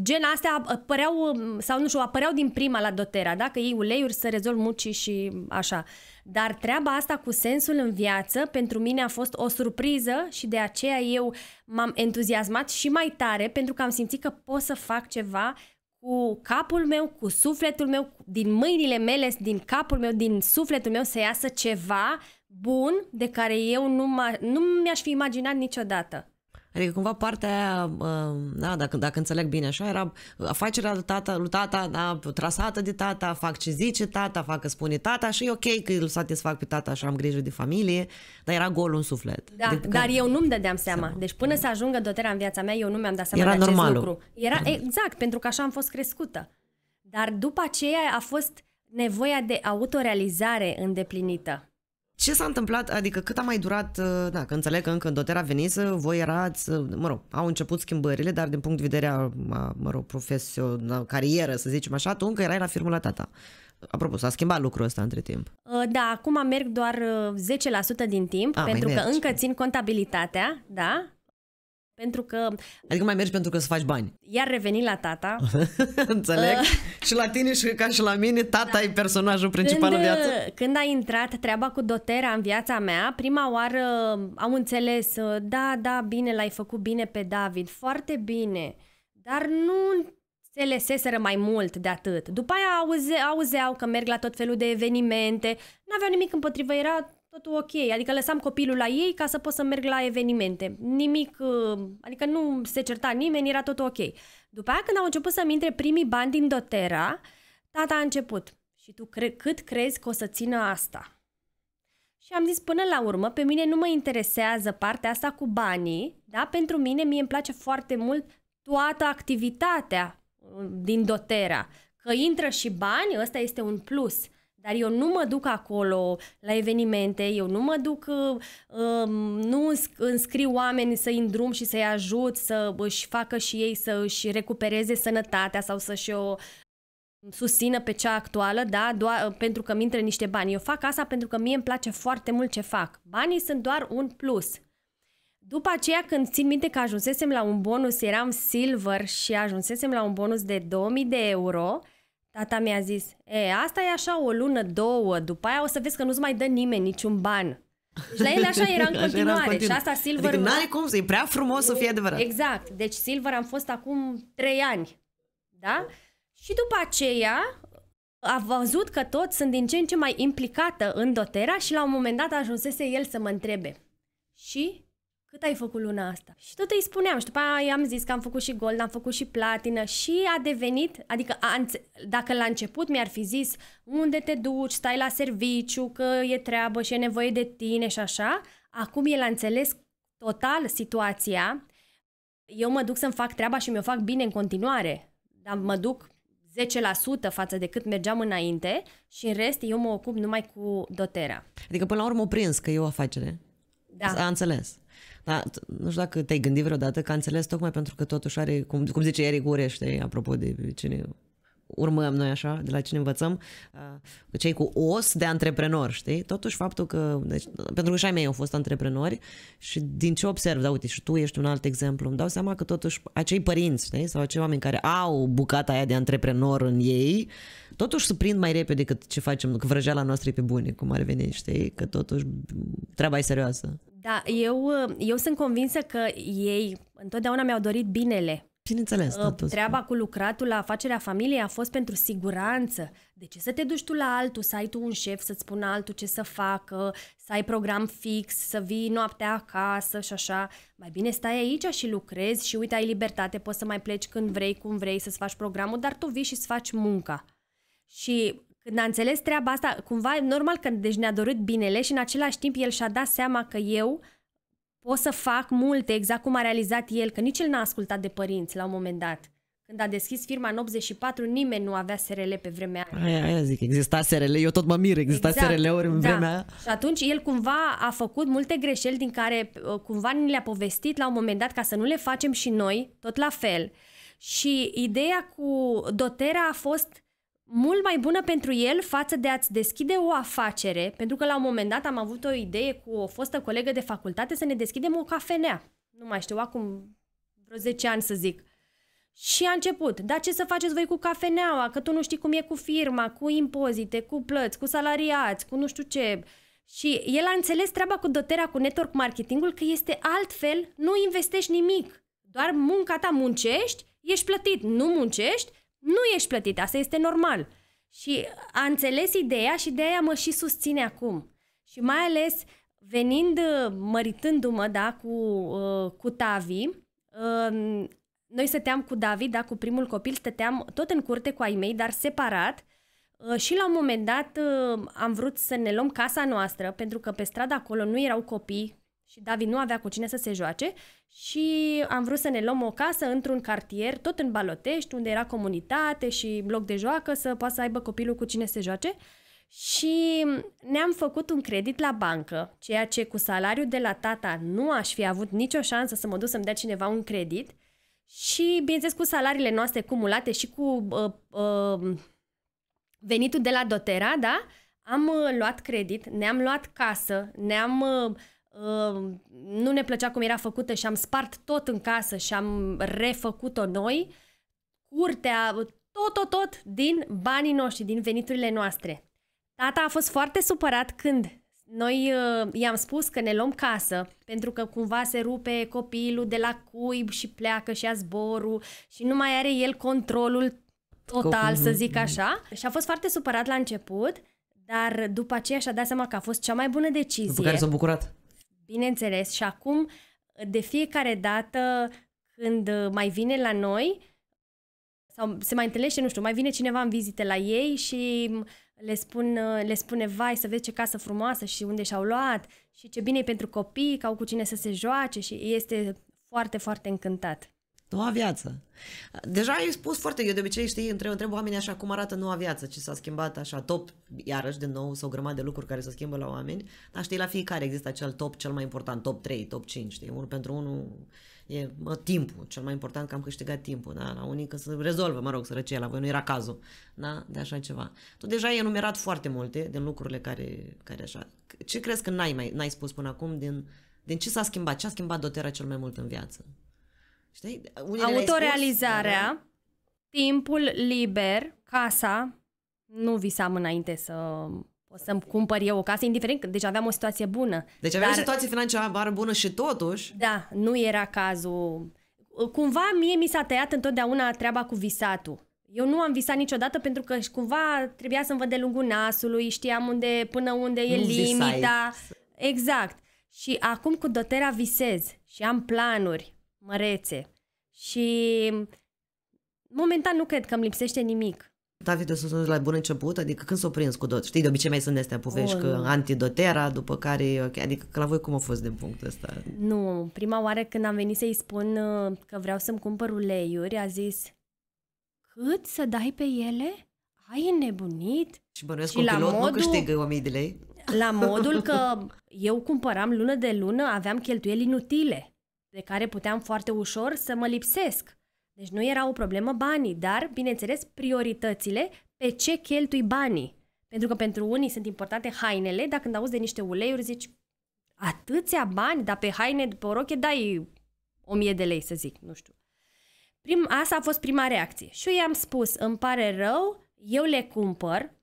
gen astea apăreau, sau nu știu, apăreau din prima la dotera, da, că ei uleiuri să rezolv mucii și așa. Dar treaba asta cu sensul în viață pentru mine a fost o surpriză și de aceea eu m-am entuziasmat și mai tare pentru că am simțit că pot să fac ceva cu capul meu, cu sufletul meu, din mâinile mele, din capul meu, din sufletul meu să iasă ceva bun de care eu nu, nu mi-aș fi imaginat niciodată. Adică cumva partea aia, uh, da, dacă, dacă înțeleg bine așa, era afacerea lui tata, lui tata da, trasată de tata, fac ce zice tata, fac că spune tata și e ok că îl satisfac pe tata și am grijă de familie, dar era gol în suflet. Da, de, adică dar că... eu nu-mi dădeam seama. seama. Deci până să ajungă doterea în viața mea, eu nu mi-am dat seama era de acest lucru. Era exact, pentru că așa am fost crescută. Dar după aceea a fost nevoia de autorealizare îndeplinită ce s-a întâmplat, adică cât a mai durat, uh, da, că înțeleg că încă în dotera venise, uh, voi erați, uh, mă rog, au început schimbările, dar din punct de vedere a, mă rog, profesional, carieră, să zicem așa, tu încă erai la firmă la tata. Apropo, s-a schimbat lucrul ăsta între timp. Da, acum merg doar 10% din timp, a, ah, pentru că încă țin contabilitatea, da, pentru că... Adică mai mergi pentru că să faci bani. Iar reveni la tata. <laughs> Înțeleg. Uh, și la tine și ca și la mine, tata da. e personajul principal când, în viață. Uh, când a intrat treaba cu dotera în viața mea, prima oară uh, am înțeles, uh, da, da, bine, l-ai făcut bine pe David, foarte bine. Dar nu se leseseră mai mult de atât. După aia auze, auzeau că merg la tot felul de evenimente, n-aveau nimic împotrivă, era totul ok, adică lăsam copilul la ei ca să pot să merg la evenimente. Nimic, uh, adică nu se certa nimeni, era tot ok. După aia când au început să-mi intre primii bani din dotera, tata a început. Și tu cre- cât crezi că o să țină asta? Și am zis până la urmă, pe mine nu mă interesează partea asta cu banii, da? Pentru mine mie îmi place foarte mult toată activitatea uh, din dotera. Că intră și bani, ăsta este un plus. Dar eu nu mă duc acolo la evenimente, eu nu mă duc, uh, um, nu înscriu oameni să-i îndrum și să-i ajut să își facă și ei să își recupereze sănătatea sau să-și o susțină pe cea actuală, da, doar pentru că mi intră niște bani. Eu fac asta pentru că mie îmi place foarte mult ce fac. Banii sunt doar un plus. După aceea, când țin minte că ajunsesem la un bonus, eram silver și ajunsesem la un bonus de 2000 de euro, uh, Tata mi-a zis, e, asta e așa o lună, două, după aia o să vezi că nu-ți mai dă nimeni niciun ban. Și la el <laughs> așa era în continuare era în și asta adică Silver... Adică n-are cum, e prea frumos să fie adevărat. Exact, deci Silver am fost acum trei ani, da? Și după aceea a văzut că toți sunt din ce în ce mai implicată în dotera și la un moment dat ajunsese el să mă întrebe. Și cât ai făcut luna asta? Și tot îi spuneam și după aia am zis că am făcut și gold, am făcut și platină și a devenit, adică a, dacă la început mi-ar fi zis unde te duci, stai la serviciu, că e treabă și e nevoie de tine și așa, acum el a înțeles total situația, eu mă duc să-mi fac treaba și mi-o fac bine în continuare, dar mă duc 10% față de cât mergeam înainte și în rest eu mă ocup numai cu dotera. Adică până la urmă o prins că e o afacere. Da. A înțeles. Da, nu știu dacă te-ai gândit vreodată că a înțeles tocmai pentru că totuși are, cum, cum zice Eric Ureș, știi, apropo de cine urmăm noi așa, de la cine învățăm, uh, cei cu os de antreprenor, știi? Totuși faptul că, deci, pentru că și ai mei au fost antreprenori și din ce observ, da, uite, și tu ești un alt exemplu, îmi dau seama că totuși acei părinți, știi? Sau acei oameni care au bucata aia de antreprenor în ei, totuși se prind mai repede decât ce facem, că vrăjeala noastră e pe bune, cum ar veni, știi? Că totuși treaba e serioasă. Da, eu, eu sunt convinsă că ei întotdeauna mi-au dorit binele. Bineînțeles, ă, da, totuși. Treaba cu lucratul la afacerea familiei a fost pentru siguranță. De ce să te duci tu la altul, să ai tu un șef, să-ți spună altul ce să facă, să ai program fix, să vii noaptea acasă și așa. Mai bine stai aici și lucrezi și uite, ai libertate, poți să mai pleci când vrei, cum vrei, să-ți faci programul, dar tu vii și-ți faci munca. Și când a înțeles treaba asta, cumva, normal că deci ne-a dorit binele și în același timp el și-a dat seama că eu pot să fac multe, exact cum a realizat el, că nici el n-a ascultat de părinți la un moment dat. Când a deschis firma în 84, nimeni nu avea SRL pe vremea aia. Aia, aia zic, exista SRL, eu tot mă mir, exista exact, SRL-uri în da. vremea aia. Și atunci el cumva a făcut multe greșeli din care uh, cumva ni le-a povestit la un moment dat ca să nu le facem și noi, tot la fel. Și ideea cu doterea a fost mult mai bună pentru el față de a-ți deschide o afacere, pentru că la un moment dat am avut o idee cu o fostă colegă de facultate să ne deschidem o cafenea. Nu mai știu, acum vreo 10 ani să zic. Și a început, dar ce să faceți voi cu cafeneaua, că tu nu știi cum e cu firma, cu impozite, cu plăți, cu salariați, cu nu știu ce. Și el a înțeles treaba cu dotera, cu network marketingul, că este altfel, nu investești nimic. Doar munca ta muncești, ești plătit, nu muncești nu ești plătit, asta este normal. Și a înțeles ideea și de aia mă și susține acum. Și mai ales venind, uh, măritându-mă, da, cu, uh, cu Tavi, uh, noi stăteam cu David, da, cu primul copil, stăteam tot în curte cu ai mei, dar separat. Uh, și la un moment dat uh, am vrut să ne luăm casa noastră, pentru că pe stradă acolo nu erau copii și David nu avea cu cine să se joace și am vrut să ne luăm o casă într-un cartier, tot în Balotești, unde era comunitate și bloc de joacă, să poată să aibă copilul cu cine se joace. Și ne-am făcut un credit la bancă, ceea ce cu salariul de la tata nu aș fi avut nicio șansă să mă duc să-mi dea cineva un credit. Și, bineînțeles, cu salariile noastre cumulate și cu uh, uh, venitul de la dotera, da, am uh, luat credit, ne-am luat casă, ne-am... Uh, nu ne plăcea cum era făcută și am spart tot în casă și am refăcut-o noi, curtea, tot, tot, tot din banii noștri, din veniturile noastre. Tata a fost foarte supărat când noi uh, i-am spus că ne luăm casă pentru că cumva se rupe copilul de la cuib și pleacă și a zborul și nu mai are el controlul total, Copii. să zic așa. Și a fost foarte supărat la început, dar după aceea și-a dat seama că a fost cea mai bună decizie. După care s-a bucurat. Bineînțeles, și acum, de fiecare dată când mai vine la noi, sau se mai întâlnește, nu știu, mai vine cineva în vizite la ei și le, spun, le spune, vai, să vezi ce casă frumoasă și unde și-au luat și ce bine e pentru copii, că au cu cine să se joace și este foarte, foarte încântat. Noua viață. Deja ai spus foarte, eu de obicei știi, întreb, întreb oamenii așa cum arată noua viață, ce s-a schimbat așa, top, iarăși din nou, sau o grămadă de lucruri care se schimbă la oameni, dar știi, la fiecare există acel top cel mai important, top 3, top 5, știi, unul pentru unul e mă, timpul, cel mai important că am câștigat timpul, da? la unii că se rezolvă, mă rog, sărăcia, la voi nu era cazul, da? de așa ceva. Tu deja ai enumerat foarte multe din lucrurile care, care așa, ce crezi că n-ai, mai, n-ai spus până acum din, din ce s-a schimbat, ce a schimbat Dotera cel mai mult în viață? Știi? Autorealizarea, timpul liber, casa, nu visam înainte să o să-mi cumpăr eu o casă, indiferent că deci aveam o situație bună. Deci aveam dar, o situație financiară bună și totuși... Da, nu era cazul. Cumva mie mi s-a tăiat întotdeauna treaba cu visatul. Eu nu am visat niciodată pentru că cumva trebuia să-mi văd de lungul nasului, știam unde, până unde e nu limita. Visai. Exact. Și acum cu dotera visez și am planuri mărețe și momentan nu cred că îmi lipsește nimic. David, sunt la bun început, adică când s-o prins cu tot. Știi, de obicei mai sunt astea povești oh, că antidotera, după care, okay, adică că la voi cum a fost din punctul ăsta? Nu, prima oară când am venit să-i spun uh, că vreau să-mi cumpăr uleiuri, a zis, cât să dai pe ele? Ai nebunit? Și bănuiesc și un pilot modul, nu câștigă 1000 de lei? La modul <laughs> că eu cumpăram lună de lună, aveam cheltuieli inutile de care puteam foarte ușor să mă lipsesc. Deci nu era o problemă banii, dar, bineînțeles, prioritățile pe ce cheltui banii. Pentru că pentru unii sunt importante hainele, dar când auzi de niște uleiuri zici atâția bani, dar pe haine, pe o roche dai 1000 de lei, să zic, nu știu. Prim, asta a fost prima reacție. Și eu i-am spus, îmi pare rău, eu le cumpăr,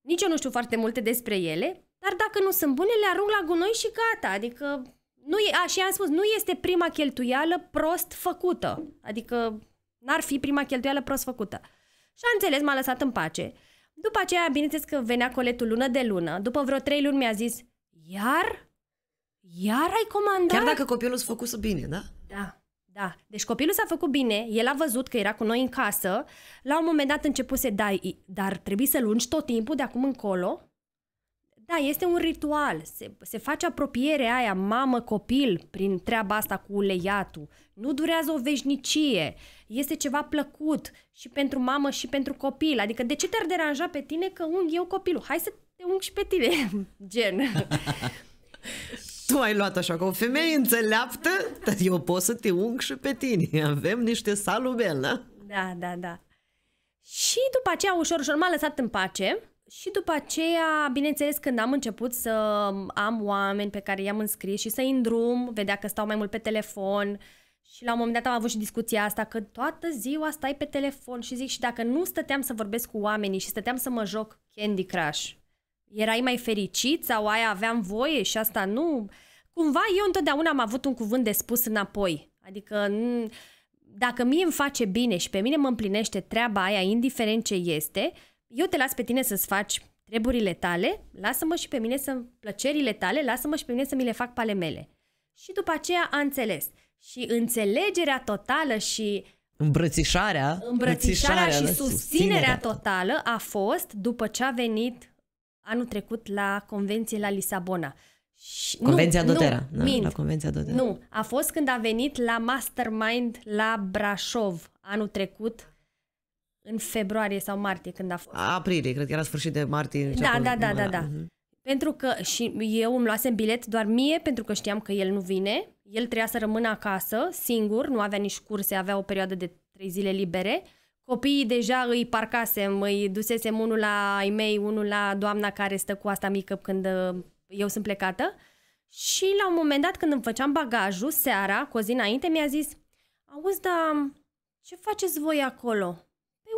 nici eu nu știu foarte multe despre ele, dar dacă nu sunt bune, le arunc la gunoi și gata, adică nu e, a, și am spus, nu este prima cheltuială prost făcută. Adică n-ar fi prima cheltuială prost făcută. Și am înțeles, m-a lăsat în pace. După aceea, bineînțeles că venea coletul lună de lună. După vreo trei luni mi-a zis, iar? Iar ai comandat? Chiar dacă copilul s-a făcut bine, da? Da, da. Deci copilul s-a făcut bine, el a văzut că era cu noi în casă. La un moment dat începuse, dai, dar trebuie să lungi tot timpul de acum încolo. Da, este un ritual. Se, se face apropierea aia mamă-copil prin treaba asta cu uleiatul. Nu durează o veșnicie. Este ceva plăcut și pentru mamă și pentru copil. Adică de ce te-ar deranja pe tine că ung eu copilul? Hai să te ung și pe tine. <laughs> Gen. tu ai luat așa, că o femeie înțeleaptă, dar eu pot să te ung și pe tine. Avem niște salubel da? Da, da, da. Și după aceea, ușor, ușor, m-a lăsat în pace și după aceea, bineînțeles, când am început să am oameni pe care i-am înscris și să-i îndrum, vedea că stau mai mult pe telefon și la un moment dat am avut și discuția asta că toată ziua stai pe telefon și zic și dacă nu stăteam să vorbesc cu oamenii și stăteam să mă joc Candy Crush, erai mai fericit sau aia aveam voie și asta nu? Cumva eu întotdeauna am avut un cuvânt de spus înapoi, adică mm, dacă mie îmi face bine și pe mine mă împlinește treaba aia, indiferent ce este, eu te las pe tine să-ți faci treburile tale, lasă-mă și pe mine să plăcerile tale, lasă-mă și pe mine să mi le fac pale mele. Și după aceea a înțeles. Și înțelegerea totală și îmbrățișarea, îmbrățișarea, îmbrățișarea și susținerea totală a fost după ce a venit anul trecut la convenție la Lisabona. Și, Convenția Dotera. Da, nu, la Convenția Dotera. Nu, a fost când a venit la Mastermind la Brașov anul trecut în februarie sau martie când a fost. Aprilie, cred că era sfârșit de martie. Da, da, da, da, da. Uh-huh. Pentru că și eu îmi luasem bilet doar mie pentru că știam că el nu vine. El trebuia să rămână acasă, singur, nu avea nici curse, avea o perioadă de trei zile libere. Copiii deja îi parcasem, îi dusesem unul la ai mei, unul la doamna care stă cu asta mică când uh, eu sunt plecată. Și la un moment dat când îmi făceam bagajul, seara, cu o zi înainte, mi-a zis Auzi, dar ce faceți voi acolo?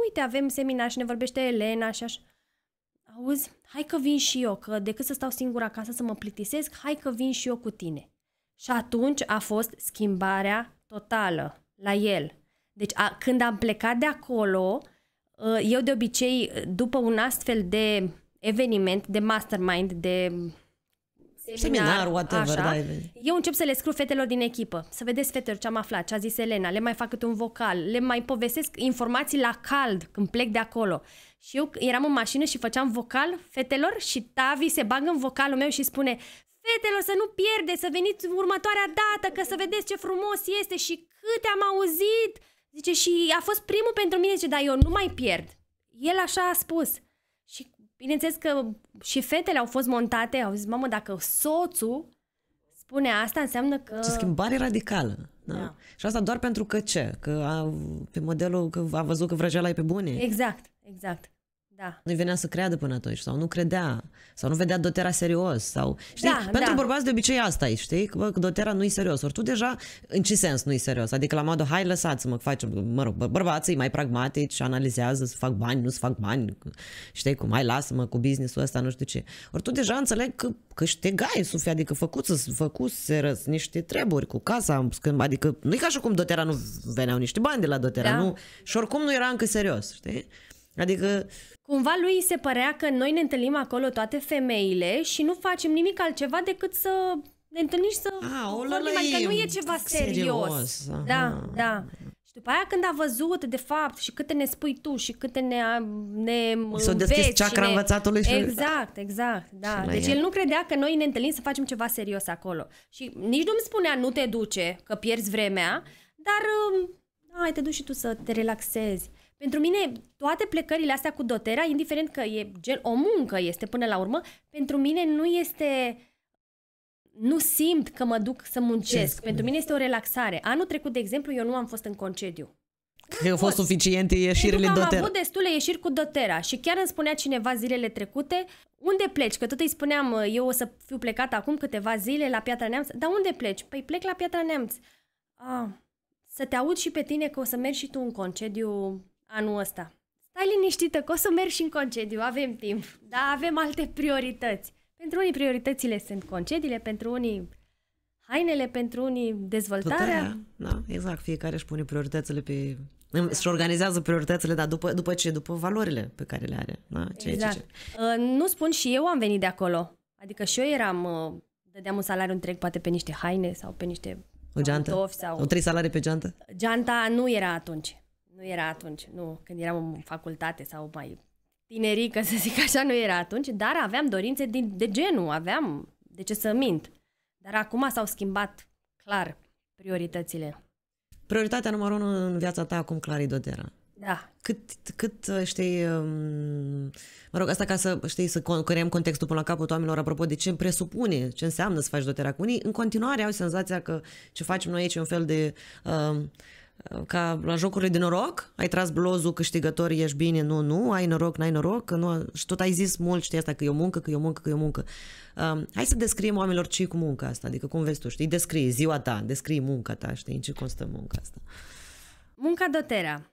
uite, avem seminar și ne vorbește Elena și așa. Auzi, hai că vin și eu, că decât să stau singură acasă să mă plictisesc, hai că vin și eu cu tine. Și atunci a fost schimbarea totală la el. Deci a, când am plecat de acolo, ă, eu de obicei, după un astfel de eveniment, de mastermind, de seminar, whatever, așa, da, eu încep să le scriu fetelor din echipă, să vedeți fetelor ce am aflat, ce a zis Elena, le mai fac câte un vocal, le mai povestesc informații la cald când plec de acolo. Și eu eram în mașină și făceam vocal fetelor și Tavi se bagă în vocalul meu și spune Fetelor, să nu pierdeți, să veniți următoarea dată, că să vedeți ce frumos este și câte am auzit. Zice, și a fost primul pentru mine, zice, dar eu nu mai pierd. El așa a spus. Bineînțeles că și fetele au fost montate, au zis, mamă, dacă soțul spune asta, înseamnă că... Ce schimbare radicală. Da. da. Și asta doar pentru că ce? Că a, pe modelul că a văzut că vrăjeala e pe bune. Exact, exact. Da. Nu-i venea să creadă până atunci sau nu credea sau nu vedea dotera serios sau știi? Da, da. Pentru da. bărbați de obicei asta e, știi? Că, bă, dotera nu-i serios. Ori tu deja în ce sens nu-i serios? Adică la modul hai lăsați-mă facem, mă rog, bărbații mai pragmatici, și analizează să fac bani, nu să fac bani, știi cum, mai lasă-mă cu businessul ăsta, nu știu ce. Ori tu deja înțeleg că că gai sufi, adică să făcuseră niște treburi cu casa, adică nu e ca și cum dotera nu veneau niște bani de la dotera, da. nu? Și oricum nu era încă serios, știi? Adică Cumva lui se părea că noi ne întâlnim acolo toate femeile și nu facem nimic altceva decât să ne întâlnim și să A, ah, o vorbim, adică nu e ceva serios. serios. Aha. Da, da. Și după aia când a văzut, de fapt, și câte ne spui tu și câte ne, ne S-a deschis ceacra ne... învățatului și... Exact, exact, da. Deci el. el nu credea că noi ne întâlnim să facem ceva serios acolo. Și nici nu-mi spunea nu te duce, că pierzi vremea, dar um, hai, te duci și tu să te relaxezi. Pentru mine, toate plecările astea cu dotera, indiferent că e gen, o muncă este până la urmă, pentru mine nu este nu simt că mă duc să muncesc. Ce? Pentru mine este o relaxare. Anul trecut, de exemplu, eu nu am fost în concediu. că au fost suficiente ieșirile în dotera. am avut destule ieșiri cu dotera și chiar îmi spunea cineva zilele trecute unde pleci? Că tot îi spuneam, eu o să fiu plecat acum câteva zile la Piatra Neamț. Dar unde pleci? Păi plec la Piatra Neamț. Ah, să te aud și pe tine că o să mergi și tu în concediu anul ăsta. Stai liniștită că o să mergi și în concediu, avem timp, dar avem alte priorități. Pentru unii prioritățile sunt concediile, pentru unii hainele, pentru unii dezvoltarea. Aia, da, exact, fiecare își pune prioritățile pe da. și organizează prioritățile, dar după, după ce? După valorile pe care le are. Da? Ce, exact. ce, ce. Uh, nu spun și eu am venit de acolo. Adică și eu eram, uh, dădeam un salariu întreg poate pe niște haine sau pe niște o geantă? Sau... O trei salarii pe geantă? Geanta nu era atunci nu era atunci, nu, când eram în facultate sau mai tinerică, <laughs> să zic așa, nu era atunci, dar aveam dorințe din, de genul, aveam, de ce să mint. Dar acum s-au schimbat clar prioritățile. Prioritatea numărul unu în viața ta acum, e Dodera. Da. Cât, cât știi, um, mă rog, asta ca să știi, să creăm contextul până la capăt oamenilor, apropo de ce presupune, ce înseamnă să faci dotera cu unii, în continuare au senzația că ce facem noi aici e un fel de uh, ca la jocurile de noroc, ai tras blozul câștigător, ești bine, nu, nu, ai noroc, n-ai noroc, nu, și tot ai zis mult, știi asta, că e o muncă, că e o muncă, că e o muncă. Um, hai să descriem oamenilor ce cu munca asta, adică cum vezi tu, știi, descrii ziua ta, descrii munca ta, știi, în ce constă munca asta. Munca dotera.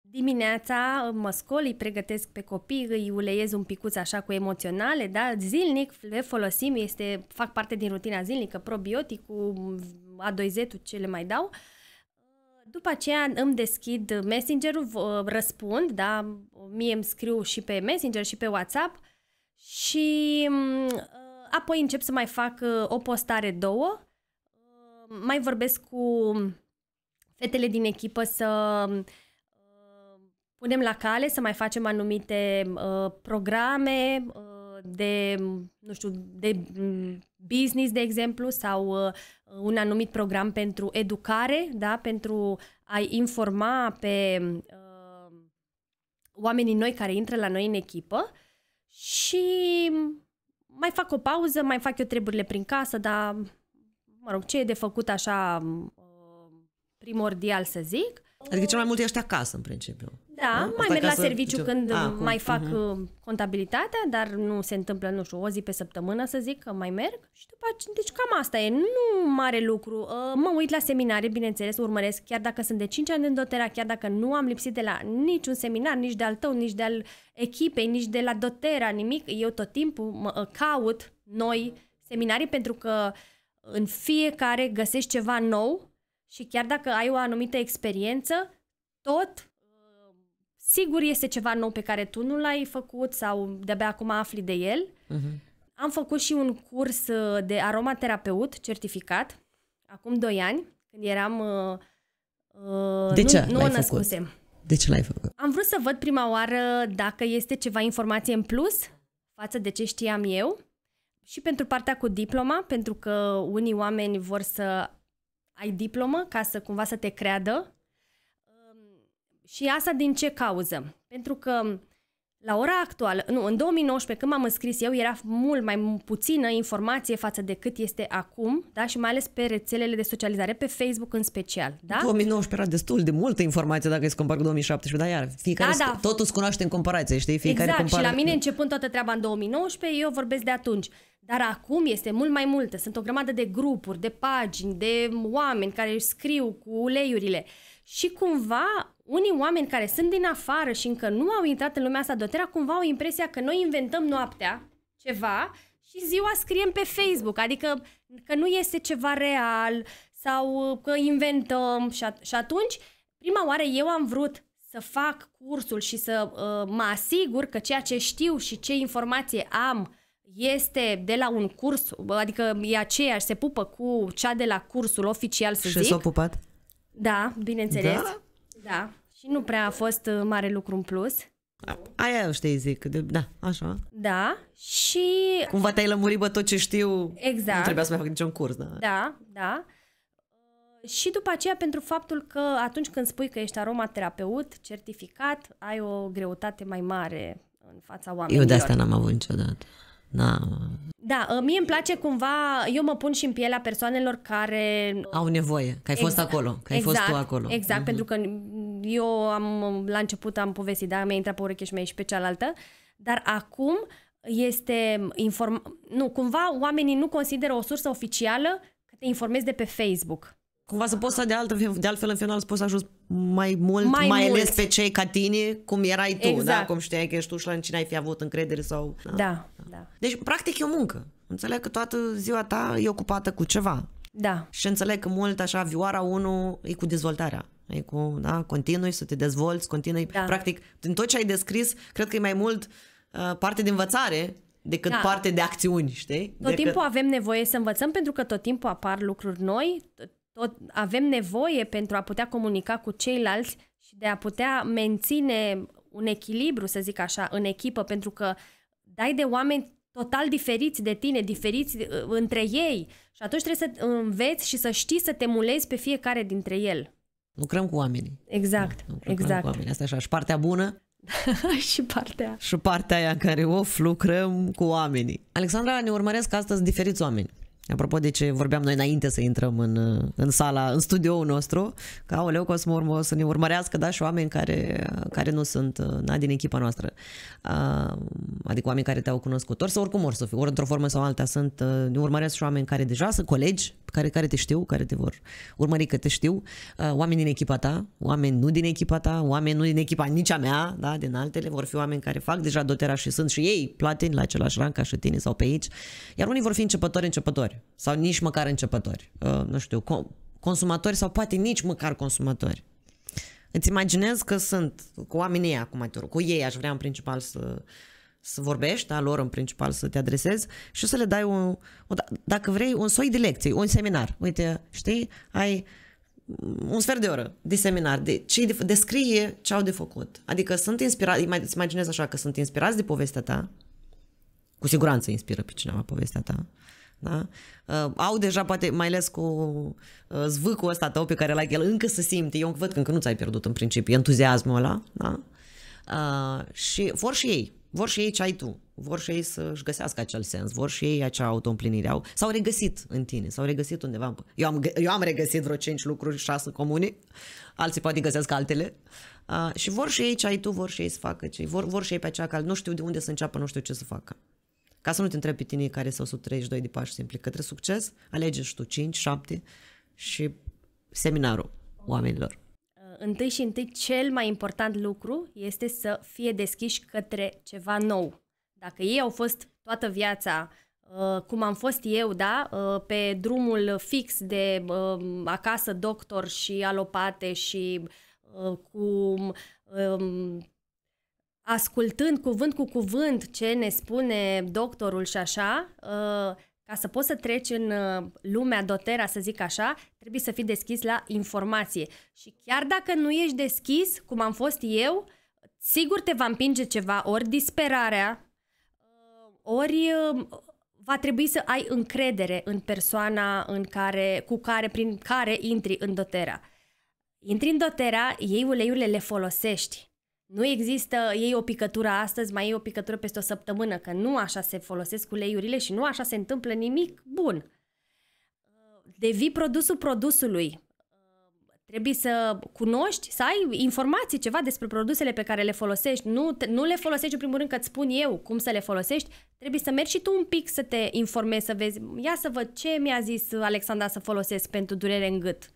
Dimineața mă scol, îi pregătesc pe copii, îi uleiez un picuț așa cu emoționale, da, zilnic le folosim, este, fac parte din rutina zilnică, probiotic cu a 2 z mai dau. Uh, după aceea îmi deschid messenger-ul, răspund, da, mie îmi scriu și pe messenger și pe WhatsApp și mm, uh, apoi încep să mai fac uh, o postare, două, uh, mai vorbesc cu fetele din echipă să mm, punem la cale, să mai facem anumite programe de, mm, nu știu, de business, de exemplu, sau uh, un anumit program pentru educare, da? pentru a informa pe uh, oamenii noi care intră la noi în echipă și mai fac o pauză, mai fac eu treburile prin casă, dar, mă rog, ce e de făcut așa uh, primordial să zic. Adică cel mai mult ești acasă, în principiu. Da, da? mai merg la serviciu ce... când A, ah, mai fac uh-huh. contabilitatea, dar nu se întâmplă, nu știu, o zi pe săptămână, să zic, că mai merg. Și după aceea, deci cam asta e, nu mare lucru. Uh, mă uit la seminare, bineînțeles, urmăresc, chiar dacă sunt de 5 ani în dotera, chiar dacă nu am lipsit de la niciun seminar, nici de al tău, nici de al echipei, nici de la dotera, nimic, eu tot timpul mă uh, caut noi seminarii pentru că în fiecare găsești ceva nou și chiar dacă ai o anumită experiență, tot sigur este ceva nou pe care tu nu l-ai făcut sau de-abia acum afli de el. Uh-huh. Am făcut și un curs uh, de aromaterapeut certificat acum 2 ani, când eram... Uh, uh de ce nu, nu născusem. Făcut? De ce l-ai făcut? Am vrut să văd prima oară dacă este ceva informație în plus față de ce știam eu și pentru partea cu diploma, pentru că unii oameni vor să ai diplomă ca să cumva să te creadă și asta din ce cauză? Pentru că la ora actuală, nu, în 2019 când m-am înscris eu, era mult mai puțină informație față de cât este acum, da, și mai ales pe rețelele de socializare, pe Facebook în special, da? 2019 era destul de multă informație dacă îți compar cu 2017, dar iar, fiecare da, da. totul cunoaște în comparație, știi? Fiecare exact, compar... și la mine începând toată treaba în 2019, eu vorbesc de atunci. Dar acum este mult mai multă. Sunt o grămadă de grupuri, de pagini, de oameni care își scriu cu uleiurile. Și cumva unii oameni care sunt din afară și încă nu au intrat în lumea asta doterra, cumva au impresia că noi inventăm noaptea ceva și ziua scriem pe Facebook, adică că nu este ceva real sau uh, că inventăm și, at- și atunci, prima oară eu am vrut să fac cursul și să uh, mă asigur că ceea ce știu și ce informație am este de la un curs, adică e aceeași, se pupă cu cea de la cursul oficial, să și zic. Și s-a pupat? Da, bineînțeles. Da? Da. Și nu prea a fost uh, mare lucru în plus. Aia știi, zic, de, da, așa. Da, și... Cumva te-ai lămurit, bă, tot ce știu. Exact. Nu trebuia să mai fac niciun curs, da. Da, da. Uh, și după aceea, pentru faptul că atunci când spui că ești aromaterapeut, certificat, ai o greutate mai mare în fața oamenilor. Eu de asta n-am avut niciodată. Da, da, uh, mie îmi place cumva, eu mă pun și în pielea persoanelor care... Au nevoie, că ai exact, fost acolo, că ai exact, fost tu acolo. Exact, uh-huh. pentru că eu am, la început am povestit, da, mi-a intrat pe ureche și mi-a ieșit pe cealaltă, dar acum este inform... Nu, cumva oamenii nu consideră o sursă oficială că te informezi de pe Facebook cumva să poți să de altfel, de altfel în final să poți să ajungi mai mult, mai, mai mult. ales pe cei ca tine, cum erai tu, da? exact. da? Cum știai că ești tu și la cine ai fi avut încredere sau... Da. da, da. da. Deci, practic, e o muncă. Înțeleg că toată ziua ta e ocupată cu ceva. Da. Și înțeleg că mult așa, vioara 1 e cu dezvoltarea. E cu, da, continui să te dezvolți, continui. Da. Practic, din tot ce ai descris, cred că e mai mult uh, parte de învățare decât da. parte de acțiuni, știi? Tot decât... timpul avem nevoie să învățăm pentru că tot timpul apar lucruri noi, tot avem nevoie pentru a putea comunica cu ceilalți și de a putea menține un echilibru, să zic așa, în echipă, pentru că dai de oameni total diferiți de tine, diferiți uh, între ei și atunci trebuie să înveți și să știi să te mulezi pe fiecare dintre el. Lucrăm cu oamenii. Exact, da, lucrăm exact. Cu oamenii. Asta așa, și partea bună <laughs> și partea. Și partea aia în care, of, lucrăm cu oamenii. Alexandra, ne urmăresc astăzi diferiți oameni. Apropo de ce vorbeam noi înainte să intrăm în, în sala, în studioul nostru, că că o să, urmă, să ne urmărească da, și oameni care, care nu sunt na, din echipa noastră. Ah, adică oameni care te-au cunoscut, ori sau oricum ori să fie, ori într-o formă sau alta, sunt, uh, ne urmăresc și oameni care deja sunt colegi, care, care te știu, care te vor urmări că te știu, ah, oameni din echipa ta, oameni nu din echipa ta, oameni nu din echipa nici a mea, da, din altele, vor fi oameni care fac deja dotera și sunt și ei plateni la același rang ca și tine sau pe aici, iar unii vor fi începători, începători începători sau nici măcar începători, uh, nu știu, com- consumatori sau poate nici măcar consumatori. Îți imaginez că sunt cu oamenii ei acum, cu ei aș vrea în principal să, să vorbești, a lor în principal să te adresezi și să le dai, un, o, da, dacă vrei, un soi de lecții, un seminar. Uite, știi, ai un sfert de oră de seminar, de, ce, de, descrie ce au de făcut. Adică sunt inspirați, îți imaginez așa că sunt inspirați de povestea ta, cu siguranță inspiră pe cineva povestea ta, da? Uh, au deja, poate, mai ales cu uh, zvâcul ăsta tău pe care l-ai el, încă se simte, eu văd că încă nu ți-ai pierdut în principiu entuziasmul ăla, da? Uh, și vor și ei, vor și ei ce ai tu, vor și ei să-și găsească acel sens, vor și ei acea autoîmplinire, au, s-au regăsit în tine, s-au regăsit undeva. Eu am, eu am regăsit vreo 5 lucruri, 6 comune, alții poate găsesc altele uh, și vor și ei ce ai tu, vor și ei să facă ce vor, vor și ei pe acea cal, nu știu de unde să înceapă, nu știu ce să facă. Ca să nu te întrebi pe tine care sunt 132 de pași simpli către succes, alege și tu 5, 7 și seminarul oamenilor. Uh, întâi și întâi cel mai important lucru este să fie deschiși către ceva nou. Dacă ei au fost toată viața uh, cum am fost eu, da, uh, pe drumul fix de acasă doctor și alopate și cu um, ascultând cuvânt cu cuvânt ce ne spune doctorul și așa, uh, ca să poți să treci în uh, lumea dotera, să zic așa, trebuie să fii deschis la informație. Și chiar dacă nu ești deschis, cum am fost eu, sigur te va împinge ceva, ori disperarea, uh, ori va trebui să ai încredere în persoana în care, cu care, prin care intri în dotera. Intri în dotera, iei uleiurile, le folosești nu există, ei o picătură astăzi, mai ei o picătură peste o săptămână, că nu așa se folosesc uleiurile și nu așa se întâmplă nimic bun. Devii produsul produsului. Trebuie să cunoști, să ai informații ceva despre produsele pe care le folosești. Nu, nu le folosești în primul rând că îți spun eu cum să le folosești. Trebuie să mergi și tu un pic să te informezi, să vezi, ia să văd ce mi-a zis Alexandra să folosesc pentru durere în gât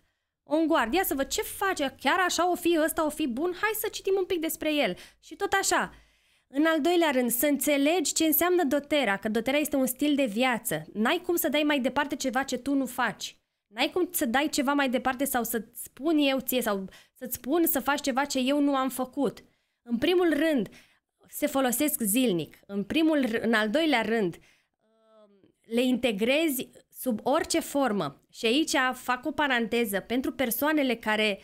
un guard, ia să văd ce face, chiar așa o fi, ăsta o fi bun, hai să citim un pic despre el. Și tot așa. În al doilea rând, să înțelegi ce înseamnă dotera, că dotera este un stil de viață. N-ai cum să dai mai departe ceva ce tu nu faci. N-ai cum să dai ceva mai departe sau să spun eu ție sau să-ți spun să faci ceva ce eu nu am făcut. În primul rând, se folosesc zilnic. În primul, în al doilea rând, le integrezi sub orice formă. Și aici fac o paranteză pentru persoanele care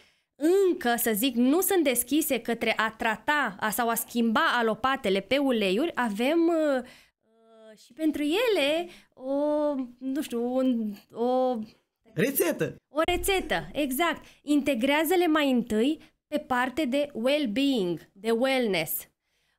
încă, să zic, nu sunt deschise către a trata a, sau a schimba alopatele pe uleiuri, avem uh, uh, și pentru ele o, nu știu, un, o... Rețetă! O rețetă, exact. Integrează-le mai întâi pe parte de well-being, de wellness.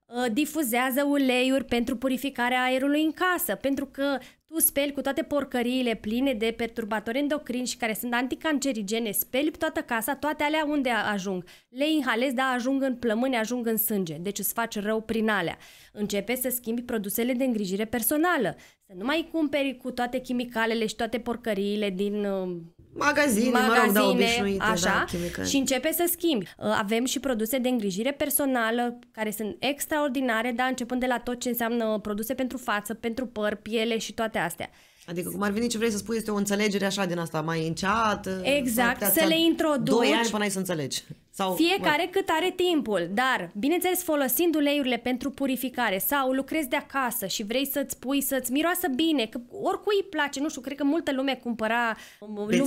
Uh, difuzează uleiuri pentru purificarea aerului în casă, pentru că tu speli cu toate porcăriile pline de perturbatori endocrini și care sunt anticancerigene, speli toată casa, toate alea unde ajung. Le inhalezi, dar ajung în plămâni, ajung în sânge, deci îți faci rău prin alea. Începe să schimbi produsele de îngrijire personală, să nu mai cumperi cu toate chimicalele și toate porcăriile din uh, magazine, magazine mă rog, da, obișnuite, da, așa, da, și începe să schimbi. Uh, avem și produse de îngrijire personală care sunt extraordinare, dar începând de la tot ce înseamnă produse pentru față, pentru păr, piele și toate astea. Adică cum ar veni ce vrei să spui este o înțelegere așa din asta mai înceată. Exact, să le introduci. Doi ani până ai să înțelegi. Sau, fiecare mă... cât are timpul, dar, bineînțeles, folosind uleiurile pentru purificare sau lucrezi de acasă și vrei să-ți pui, să-ți miroasă bine, că oricui îi place, nu știu, cred că multă lume cumpăra bețișoare,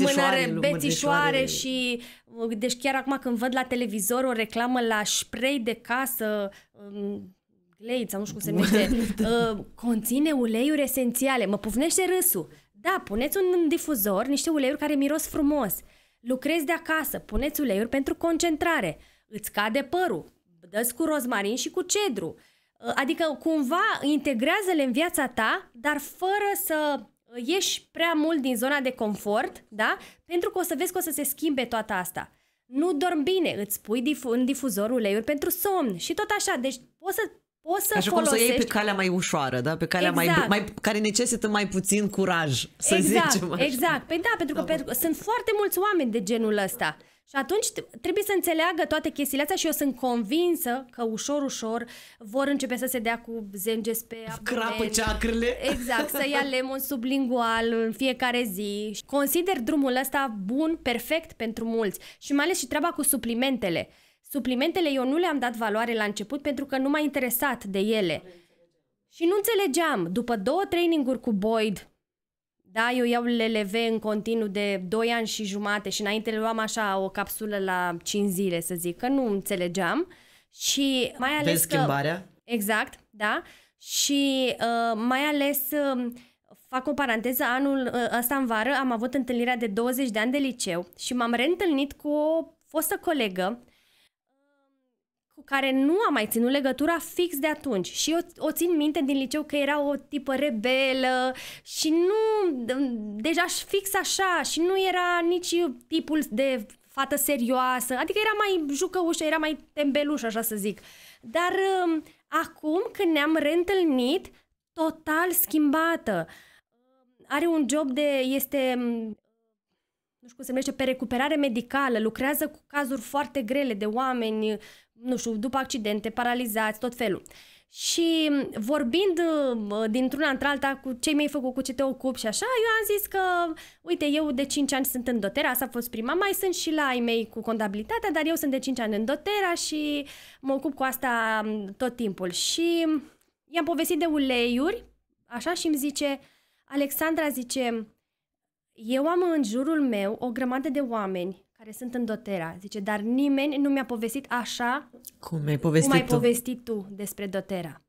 lumânare, bețișoare și... Deci chiar acum când văd la televizor o reclamă la spray de casă, um, Ulei, sau nu știu cum se numește, uh, <laughs> da. ă, conține uleiuri esențiale. Mă pufnește râsul. Da, puneți un difuzor, niște uleiuri care miros frumos. Lucrezi de acasă, puneți uleiuri pentru concentrare. Îți cade părul. Dă-ți cu rozmarin și cu cedru. Uh, adică cumva integrează-le în viața ta, dar fără să ă, ieși prea mult din zona de confort, da? Pentru că o să vezi că o să se schimbe toată asta. Nu dormi bine, îți pui difu- în difuzor uleiuri pentru somn și tot așa. Deci poți să poți să Așa folosești... cum să iei pe calea mai ușoară, da? pe calea exact. mai, mai, care necesită mai puțin curaj, să exact, zicem așa. Exact, păi da, pentru că da, pentru, sunt foarte mulți oameni de genul ăsta. Și atunci trebuie să înțeleagă toate chestiile astea și eu sunt convinsă că ușor, ușor vor începe să se dea cu zenges pe abdomen. Crapă ceacrele. Exact, să ia <laughs> lemon sublingual în fiecare zi. Consider drumul ăsta bun, perfect pentru mulți. Și mai ales și treaba cu suplimentele. Suplimentele eu nu le-am dat valoare la început pentru că nu m-a interesat de ele. Și nu înțelegeam, după două traininguri cu Boyd, da, eu iau LLV în continuu de 2 ani și jumate și înainte le luam așa o capsulă la 5 zile, să zic, că nu înțelegeam. Și mai ales Vezi că... schimbarea? Exact, da. Și uh, mai ales, uh, fac o paranteză, anul uh, ăsta în vară am avut întâlnirea de 20 de ani de liceu și m-am reîntâlnit cu o fostă colegă cu care nu am mai ținut legătura fix de atunci. Și eu o țin minte din liceu că era o tipă rebelă și nu, deja fix așa, și nu era nici tipul de fată serioasă, adică era mai jucăușă, era mai tembelușă, așa să zic. Dar um, acum când ne-am reîntâlnit, total schimbată. Are un job de, este um, nu știu cum se numește, pe recuperare medicală, lucrează cu cazuri foarte grele de oameni nu știu, după accidente, paralizați, tot felul. Și vorbind dintr-una într-alta cu ce mi-ai făcut, cu ce te ocupi și așa, eu am zis că, uite, eu de 5 ani sunt în Dotera, asta a fost prima, mai sunt și la ai mei cu contabilitatea, dar eu sunt de 5 ani în Dotera și mă ocup cu asta tot timpul. Și i-am povestit de uleiuri, așa, și îmi zice, Alexandra zice, eu am în jurul meu o grămadă de oameni care sunt în Dotera. Zice, dar nimeni nu mi-a povestit așa cum ai povestit, cum ai povestit tu. despre Dotera.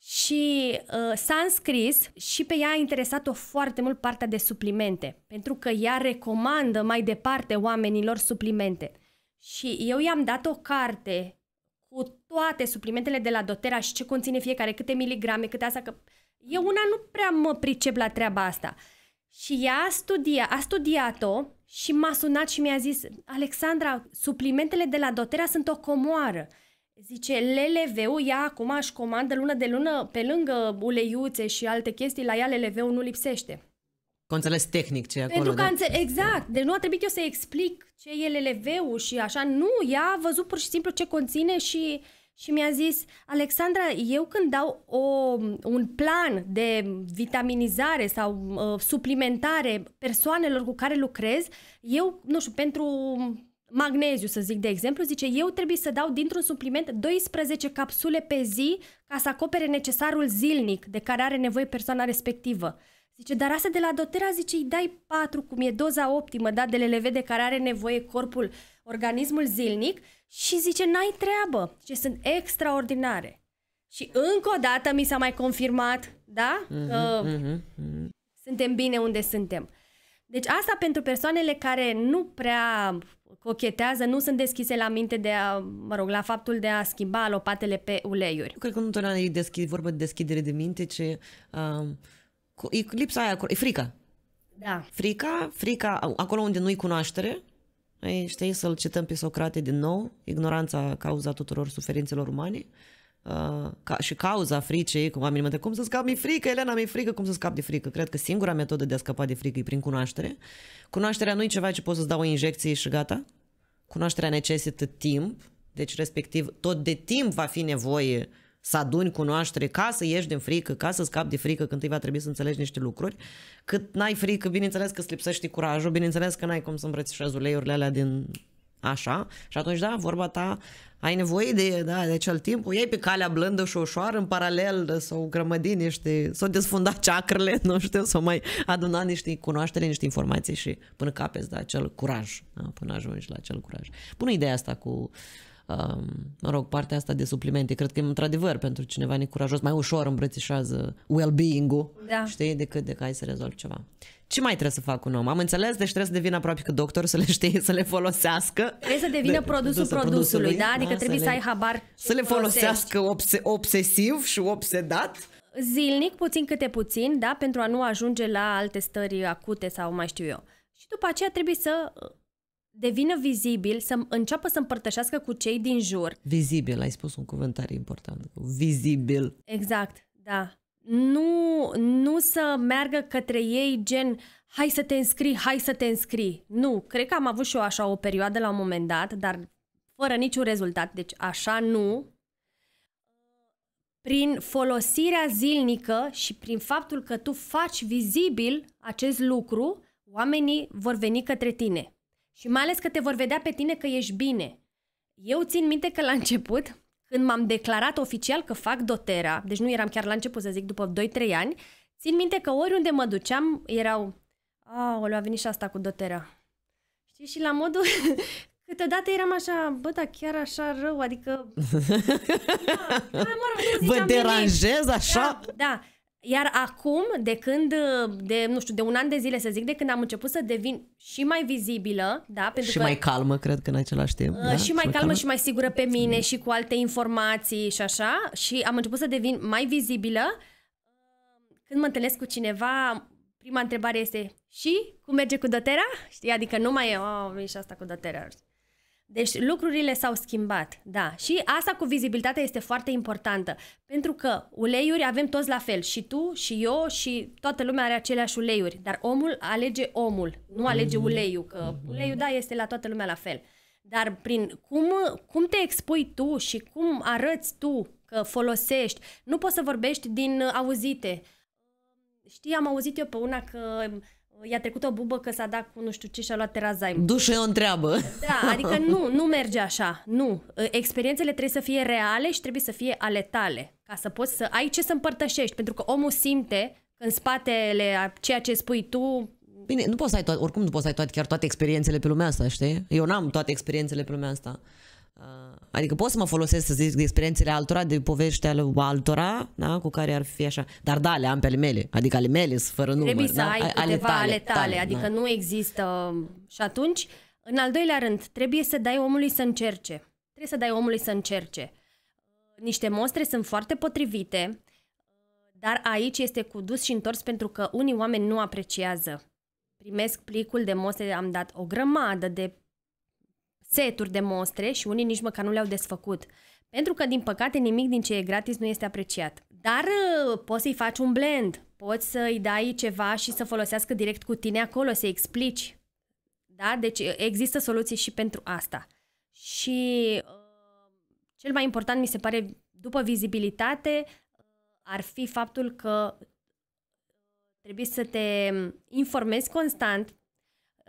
Și uh, s-a înscris și pe ea a interesat-o foarte mult partea de suplimente, pentru că ea recomandă mai departe oamenilor suplimente. Și eu i-am dat o carte cu toate suplimentele de la Dotera și ce conține fiecare, câte miligrame, câte asta, că eu una nu prea mă pricep la treaba asta. Și ea studia, a studiat-o și m-a sunat și mi-a zis, Alexandra, suplimentele de la Dotera sunt o comoară. Zice, LLV-ul ia acum aș comandă lună de lună pe lângă uleiuțe și alte chestii, la ea LLV-ul nu lipsește. Că înțeles tehnic ce e acolo. Pentru că da? înțe- exact, deci nu a trebuit eu să explic ce e LLV-ul și așa, nu, ea a văzut pur și simplu ce conține și uh, și mi-a zis, Alexandra, eu când dau o, un plan de vitaminizare sau uh, suplimentare persoanelor cu care lucrez, eu, nu știu, pentru magneziu, să zic de exemplu, zice, eu trebuie să dau dintr-un supliment 12 capsule pe zi ca să acopere necesarul zilnic de care are nevoie persoana respectivă. Zice, dar asta de la dotera, zice, îi dai 4, cum e doza optimă, da, de leleve de care are nevoie corpul, organismul zilnic și zice, n-ai treabă, zice, sunt extraordinare. Și încă o dată mi s-a mai confirmat, da, uh-huh, că uh-huh, uh-huh. suntem bine unde suntem. Deci asta pentru persoanele care nu prea cochetează, nu sunt deschise la minte de a, mă rog, la faptul de a schimba lopatele pe uleiuri. Eu cred că nu întotdeauna e deschid, vorba de deschidere de minte, ce Uh E lipsa aia acolo, e frica. Da. Frica, frica, acolo unde nu-i cunoaștere, ei, știi, să-l cităm pe Socrate din nou, ignoranța cauza tuturor suferințelor umane, Uh, ca, și cauza fricei, cum oamenii mă cum să scap? Mi-e frică, Elena, mi-e frică, cum să scap de frică? Cred că singura metodă de a scăpa de frică e prin cunoaștere. Cunoașterea nu e ceva ce poți să-ți dau o injecție și gata. Cunoașterea necesită timp, deci respectiv tot de timp va fi nevoie uh, să aduni cunoaștere ca să ieși din frică, ca să scapi de frică când va trebui să înțelegi niște lucruri, cât n-ai frică, bineînțeles că îți lipsești curajul, bineînțeles că n-ai cum să îmbrățișezi uleiurile alea din așa și atunci da, vorba ta ai nevoie de, da, de cel timp, o iei pe calea blândă și ușoară în paralel sau grămădi niște, să o desfunda ceacrele, <laughs> nu știu, să mai aduna niște cunoaștere, niște informații și până capeți da, acel curaj, da, până ajungi la acel curaj. Bună ideea asta cu uh, mă rog, partea asta de suplimente. Cred că, într-adevăr, pentru cineva necurajos, mai ușor îmbrățișează well-being-ul, da. știi, decât de că ai să rezolvi ceva. Ce mai trebuie să fac un om? Am înțeles, deci trebuie să devină aproape că doctor să le știe, să le folosească. Trebuie să devină de, produsul produsul produsului, da? Adică da, trebuie să, le, să ai habar. Să le folosească obse, obsesiv și obsedat. Zilnic, puțin câte puțin, da? Pentru a nu ajunge la alte stări acute sau mai știu eu. Și după aceea trebuie să devină vizibil, să înceapă să împărtășească cu cei din jur. Vizibil, ai spus un cuvânt tare important. Vizibil. Exact, da. Nu, nu să meargă către ei gen hai să te înscrii, hai să te înscrii. Nu, cred că am avut și eu așa o perioadă la un moment dat, dar fără niciun rezultat. Deci așa nu. Prin folosirea zilnică și prin faptul că tu faci vizibil acest lucru, oamenii vor veni către tine. Și mai ales că te vor vedea pe tine că ești bine. Eu țin minte că la început, când m-am declarat oficial că fac dotera, deci nu eram chiar la început să zic, după 2-3 ani, țin minte că oriunde mă duceam erau, aoleu, a venit și asta cu dotera. Știi, și la modul, <laughs> câteodată eram așa, bă, dar chiar așa rău, adică... <laughs> Da, da, mă rog, Vă deranjez așa? Da, da. Iar acum, de când, de, nu știu, de un an de zile să zic, de când am început să devin și mai vizibilă, da, pentru și că... mai calmă, cred că în același timp. Uh, da? Și mai, și calmă, calmă și mai sigură pe mine și cu alte informații și așa, și am început să devin mai vizibilă. Când mă întâlnesc cu cineva, prima întrebare este și cum merge cu dotera? Știi, adică nu mai e, oh, e și asta cu dotera. Știi? Deci lucrurile s-au schimbat, da. Și asta cu vizibilitatea este foarte importantă, pentru că uleiuri avem toți la fel, și tu, și eu, și toată lumea are aceleași uleiuri, dar omul alege omul, nu alege mm. uleiul, că mm-hmm. uleiul, da, este la toată lumea la fel. Dar prin cum, cum te expui tu și cum arăți tu că folosești, nu poți să vorbești din auzite. Știi, am auzit eu pe una că i-a trecut o bubă că s-a dat cu nu știu ce și a luat terazaim. Dușe o întreabă. Da, adică nu, nu merge așa, nu. Ă, experiențele trebuie să fie reale și trebuie să fie ale tale, ca să poți să ai ce să împărtășești, pentru că omul simte că în spatele a ceea ce spui tu Bine, nu poți să ai toate, oricum nu poți să ai toate, chiar toate experiențele pe lumea asta, știi? Eu n-am toate experiențele pe lumea asta. Uh, Adică pot să mă folosesc, să zic, de experiențele altora, de povești ale altora, da? cu care ar fi așa. Dar da, le am pe ale mele, adică ale mele sunt fără număr. Trebuie da? să ai ale tale, ale tale, tale adică da. nu există. Și atunci, în al doilea rând, trebuie să dai omului să încerce. Trebuie să dai omului să încerce. Niște mostre sunt foarte potrivite, dar aici este cu dus și întors pentru că unii oameni nu apreciază. Primesc plicul de mostre, am dat o grămadă de seturi de mostre și unii nici măcar nu le-au desfăcut. Pentru că, din păcate, nimic din ce e gratis nu este apreciat. Dar uh, poți să-i faci un blend, poți să-i dai ceva și să folosească direct cu tine acolo, să-i explici. Da? Deci uh, există soluții și pentru asta. Și uh, cel mai important mi se pare, după vizibilitate, ar fi faptul că trebuie să te um, informezi constant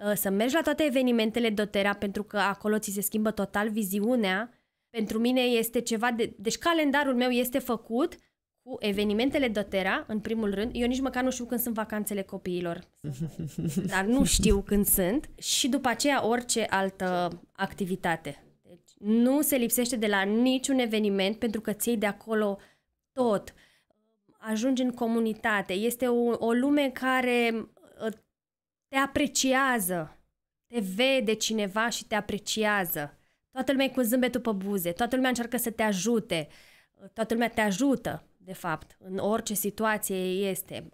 Uh, să mergi la toate evenimentele Dotera pentru că acolo ți se schimbă total viziunea. Pentru mine este ceva de... Deci calendarul meu este făcut cu evenimentele Dotera, în primul rând. Eu nici măcar nu știu când sunt vacanțele copiilor. <laughs> Dar nu știu când sunt. Și după aceea orice altă activitate. Deci nu se lipsește de la niciun eveniment pentru că ți de acolo tot. Ajungi în comunitate. Este o, o lume care te apreciază. Te vede cineva și te apreciază. Toată lumea e cu zâmbetul pe buze, toată lumea încearcă să te ajute, toată lumea te ajută, de fapt, în orice situație este.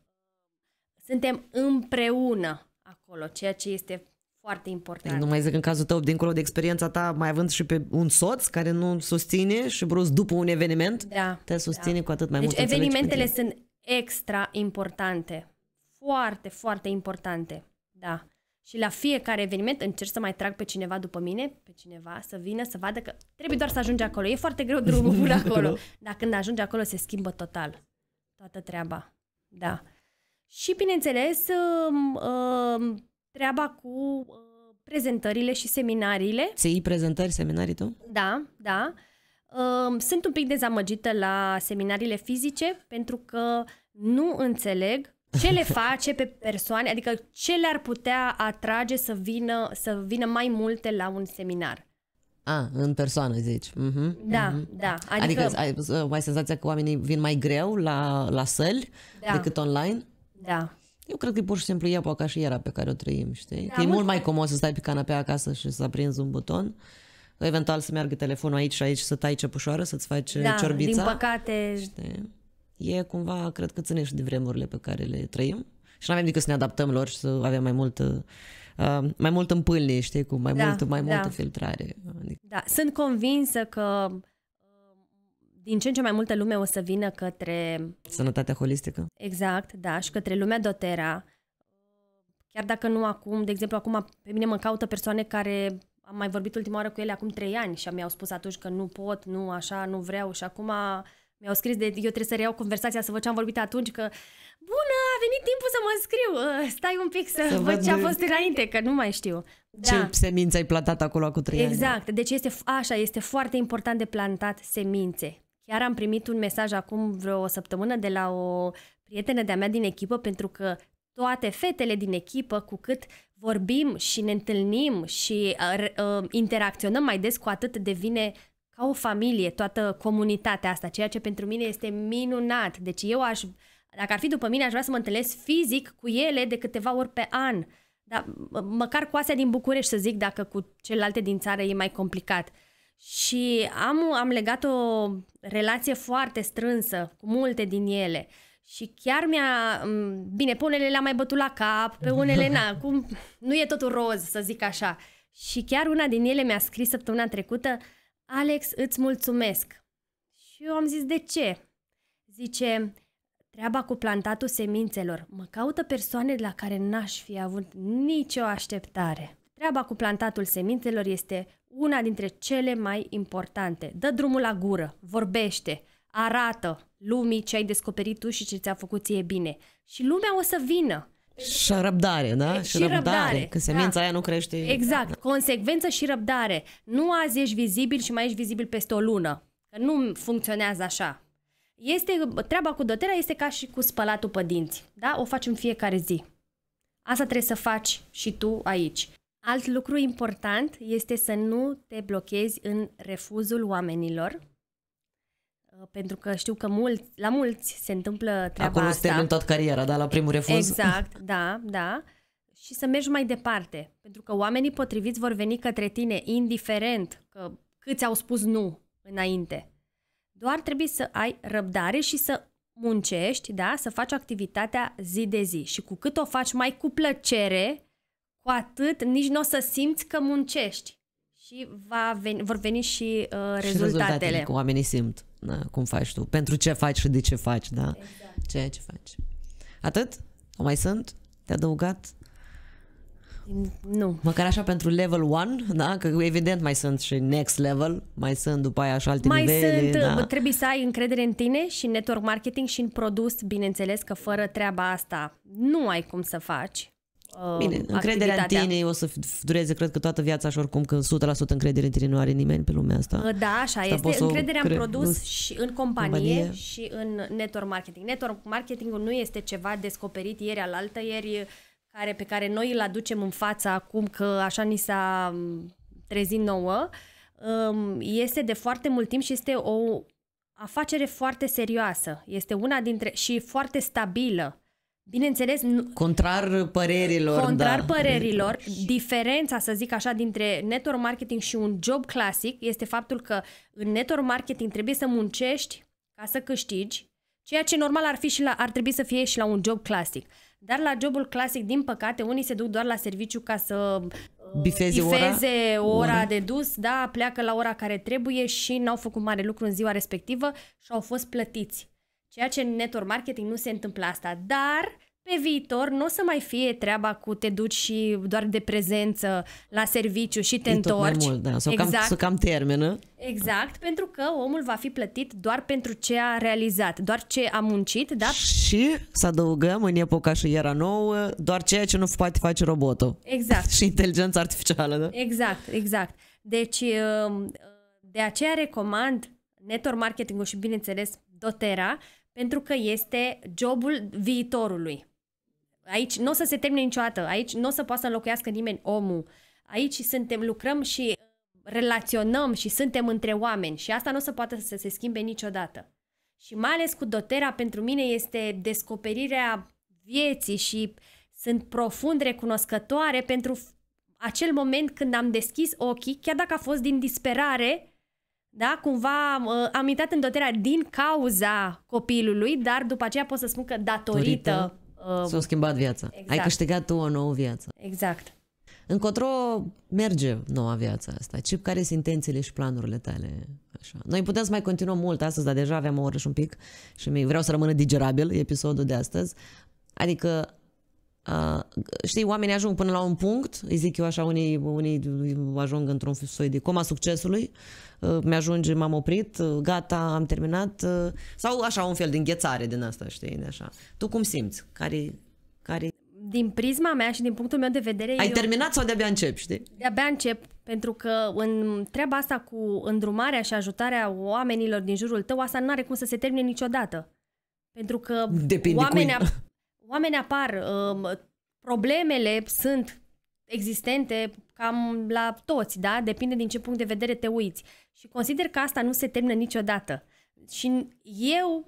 Suntem împreună acolo, ceea ce este foarte important. Nu mai zic în cazul tău, dincolo de experiența ta, mai având și pe un soț care nu susține și brusc după un eveniment, da, da. te susține da. cu atât mai deci mult. Deci evenimentele sunt extra importante. Foarte, foarte importante. Da. Și la fiecare eveniment încerc să mai trag pe cineva după mine, pe cineva să vină, să vadă că trebuie doar să ajungi acolo. E foarte greu drumul până <laughs> acolo. Dar când ajungi acolo se schimbă total toată treaba. Da. Și, bineînțeles, um, um, treaba cu uh, prezentările și seminariile. Se iei prezentări, seminarii tu? Da, da. Um, sunt un pic dezamăgită la seminariile fizice pentru că nu înțeleg ce le face pe persoane, adică ce le-ar putea atrage să vină, să vină mai multe la un seminar? A, în persoană, zici. Mm-hmm. Da, mm-hmm. da. Adică, adică ai, ai senzația că oamenii vin mai greu la, la săli da. decât online? Da. Eu cred că e pur și simplu epoca ca și era pe care o trăim, știi? Da, că e mult mai comod să stai pe canapea acasă și să aprinzi un buton eventual să meargă telefonul aici și aici, să tai cepușoară, să-ți faci da, uh, ciorbița. din păcate. Știi? e cumva, cred că ține și de vremurile pe care le trăim și nu avem decât să ne adaptăm lor și să avem mai multă Uh, mai mult împâlne, știi, cu mai, da, mult, mai da. multă filtrare. Adică... Da, sunt convinsă că uh, din ce în ce mai multă lume o să vină către... Sănătatea holistică. Exact, da, și către lumea dotera. Chiar dacă nu acum, de exemplu, acum pe mine mă caută persoane care am mai vorbit ultima oară cu ele acum trei ani și mi-au spus atunci că nu pot, nu așa, nu vreau și acum mi-au scris de eu trebuie să reiau conversația să văd ce am vorbit atunci, că bună, a venit timpul să mă înscriu, uh, stai un pic să, să văd, ce a fost înainte, că nu mai știu. Da. semințe ai plantat acolo cu trei Exact, ani. deci este așa, este foarte important de plantat semințe. Chiar am primit un mesaj acum vreo o săptămână de la o prietenă de-a mea din echipă, pentru că toate fetele din echipă, cu cât vorbim și ne întâlnim și uh, uh interacționăm mai des, cu atât devine ca o familie, toată comunitatea asta, ceea ce pentru mine este minunat. Deci eu aș, dacă ar fi după mine, aș vrea să mă întâlnesc fizic cu ele de câteva ori pe an. Dar măcar cu astea din București, să zic, dacă cu celelalte din țară e mai complicat. Și am, am legat o relație foarte strânsă cu multe din ele. Și chiar mi-a... Bine, pe unele le-am mai bătut la cap, pe unele <laughs> na, cum, nu e totul roz, să zic așa. Și chiar una din ele mi-a scris săptămâna trecută Alex, îți mulțumesc. Și eu am zis, de ce? Zice, treaba cu plantatul semințelor. Mă caută persoane la care n-aș fi avut nicio așteptare. Treaba cu plantatul semințelor este una dintre cele mai importante. Dă drumul la gură, vorbește, arată lumii ce ai descoperit tu și ce ți-a făcut ție bine. Și lumea o să vină. Da? Și răbdare, da? Și, și răbdare. răbdare. Când semința da. aia nu crește. Exact. Da. Consecvență și răbdare. Nu azi ești vizibil și mai ești vizibil peste o lună. Că nu funcționează așa. Este, treaba cu doterea este ca și cu spălatul pe dinți. Da? O faci în fiecare zi. Asta trebuie să faci și tu aici. Alt lucru important este să nu te blochezi în refuzul oamenilor pentru că știu că mult, la mulți se întâmplă treaba Acolo asta. Acolo tot cariera, dar la primul refuz. Exact, <laughs> da, da. Și să mergi mai departe, pentru că oamenii potriviți vor veni către tine, indiferent că câți au spus nu înainte. Doar trebuie să ai răbdare și să muncești, da, să faci activitatea zi de zi. Și cu cât o faci mai cu plăcere, cu atât nici nu o să simți că muncești și va veni, vor veni și uh, rezultatele. Și rezultatele cu oamenii simt da, cum faci tu, pentru ce faci și de ce faci, da? Exact. Ceea ce faci. Atât? O mai sunt? Te a adăugat? Nu. Măcar așa pentru level 1, da? Că evident mai sunt și next level, mai sunt după aia și alte mai nivele. Mai sunt, da? Uh, trebuie să ai încredere în tine și în network marketing și în produs, bineînțeles că fără treaba asta nu ai cum să faci. Uh, Bine, încrederea în tine o să dureze, cred că toată viața și oricum că 100% încredere în tine nu are nimeni pe lumea asta. Uh, da, așa asta este. Încrederea în produs și în companie, companie și în network marketing. Network marketingul nu este ceva descoperit ieri alaltă, ieri care, pe care noi îl aducem în fața acum că așa ni s-a mm, trezit nouă. Um, este de foarte mult timp și este o afacere foarte serioasă. Este una dintre și foarte stabilă. Bineînțeles, nu... contrar părerilor. Contrar da. părerilor, diferența, să zic așa, dintre network marketing și un job clasic este faptul că în network marketing trebuie să muncești ca să câștigi, ceea ce normal ar fi și la, ar trebui să fie și la un job clasic. Dar la jobul clasic, din păcate, unii se duc doar la serviciu ca să uh, bifeze, bifeze ora, ora de dus, da, pleacă la ora care trebuie și n-au făcut mare lucru în ziua respectivă și au fost plătiți. Ceea ce în network marketing nu se întâmplă asta, dar pe viitor nu o să mai fie treaba cu te duci și doar de prezență la serviciu și te e întorci. Tot mai mult, da, sau exact. cam, sau cam termină. Exact, pentru că omul va fi plătit doar pentru ce a realizat, doar ce a muncit, da? Și să adăugăm în epoca și era nouă, doar ceea ce nu poate face robotul. Exact. <laughs> și inteligența artificială, da? Exact, exact. Deci, ă, de aceea recomand network marketing-ul și, bineînțeles, Dotera, pentru că este jobul viitorului. Aici nu o să se termine niciodată, aici nu o să poată să înlocuiască nimeni omul. Aici suntem, lucrăm și relaționăm și suntem între oameni și asta nu o să poată să se schimbe niciodată. Și mai ales cu dotera pentru mine este descoperirea vieții și sunt profund recunoscătoare pentru acel moment când am deschis ochii, chiar dacă a fost din disperare, da, cumva uh, am intrat în doterea din cauza copilului, dar după aceea pot să spun că datorită... Uh, S-a schimbat viața. Exact. Ai câștigat tu o nouă viață. Exact. Încotro merge noua viața asta? Ce, care sunt intențiile și planurile tale? Așa. Noi putem să mai continuăm mult astăzi, dar deja aveam o oră și un pic și vreau să rămână digerabil episodul de astăzi. Adică Uh, știi, oamenii ajung până la un punct, îi zic eu așa, unii, unii ajung într-un soi de coma succesului, uh, mi-ajunge, m-am oprit, uh, gata, am terminat, uh, sau așa un fel de înghețare din asta, știi, de așa. Tu cum simți? Care, care... Din prisma mea și din punctul meu de vedere... Ai eu... terminat sau de-abia încep, știi? De-abia încep, pentru că în treaba asta cu îndrumarea și ajutarea oamenilor din jurul tău, asta nu are cum să se termine niciodată. Pentru că Depinde oamenii... Cui oameni apar, um, problemele sunt existente cam la toți, da? Depinde din ce punct de vedere te uiți. Și consider că asta nu se termină niciodată. Și eu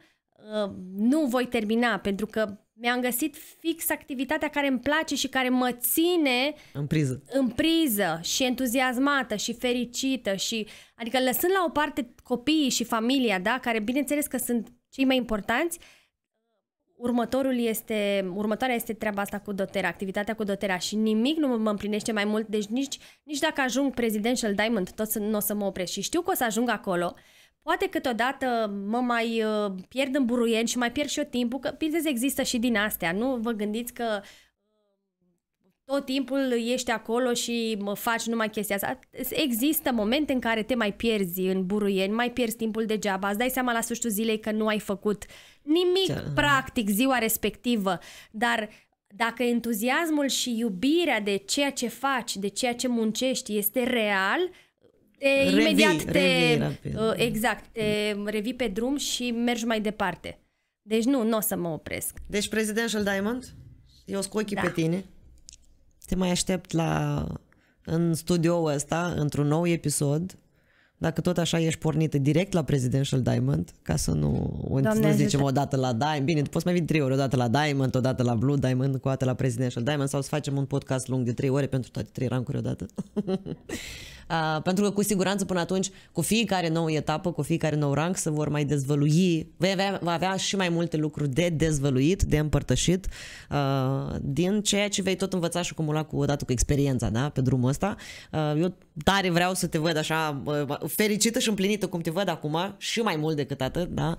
um, nu voi termina, pentru că mi-am găsit fix activitatea care îmi place și care mă ține în priză, în priză și entuziasmată și fericită și adică lăsând la o parte copiii și familia, da, care bineînțeles că sunt cei mai importanți, uh, Următorul este, următoarea este treaba asta cu dotera, activitatea cu dotera și nimic nu mă împlinește mai mult, deci nici, nici dacă ajung Presidential Diamond, tot nu o să mă opresc și știu că o să ajung acolo, Poate câteodată mă mai uh, pierd în buruieni și mai pierd și eu timpul, că bineînțeles există și din astea, nu vă gândiți că tot timpul ești acolo și mă faci numai chestia asta. Există momente în care te mai pierzi în buruieni, mai pierzi timpul degeaba, îți dai seama la sfârșitul zilei că nu ai făcut nimic Ce? practic ziua respectivă, dar dacă entuziasmul și iubirea de ceea ce faci, de ceea ce muncești este real, te, revii, imediat te, revii uh, exact, te revii pe drum și mergi mai departe. Deci nu, nu o să mă opresc. Deci Presidential Diamond, eu sunt ochii da. pe tine. Te mai aștept la în studioul ăsta, într-un nou episod, dacă tot așa ești pornită direct la Presidential Diamond, ca să nu, Doamne, nu zicem o dată la Diamond, bine, poți mai vin trei ori, o dată la Diamond, o dată la Blue Diamond, cu o dată la Presidential Diamond, sau să facem un podcast lung de trei ore pentru toate trei rancuri odată. <laughs> Ah, pentru că cu siguranță până atunci, cu fiecare nouă etapă, cu fiecare nou rang, se vor mai dezvălui, va avea, va avea și mai multe lucruri de dezvăluit, de împărtășit, uh, din ceea ce vei tot învăța și acumula cu odată cu experiența, da, pe drumul ăsta. Uh, eu tare vreau să te văd așa fericită și împlinită cum te văd acum și mai mult decât atât, da,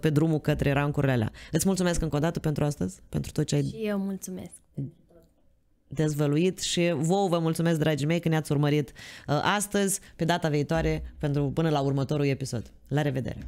pe drumul către rancurile alea. Îți mulțumesc încă o dată pentru astăzi, pentru tot ce ai... Și eu mulțumesc dezvăluit și vouă vă mulțumesc, dragii mei, că ne-ați urmărit uh, astăzi, pe data viitoare, pentru până la următorul episod. La revedere!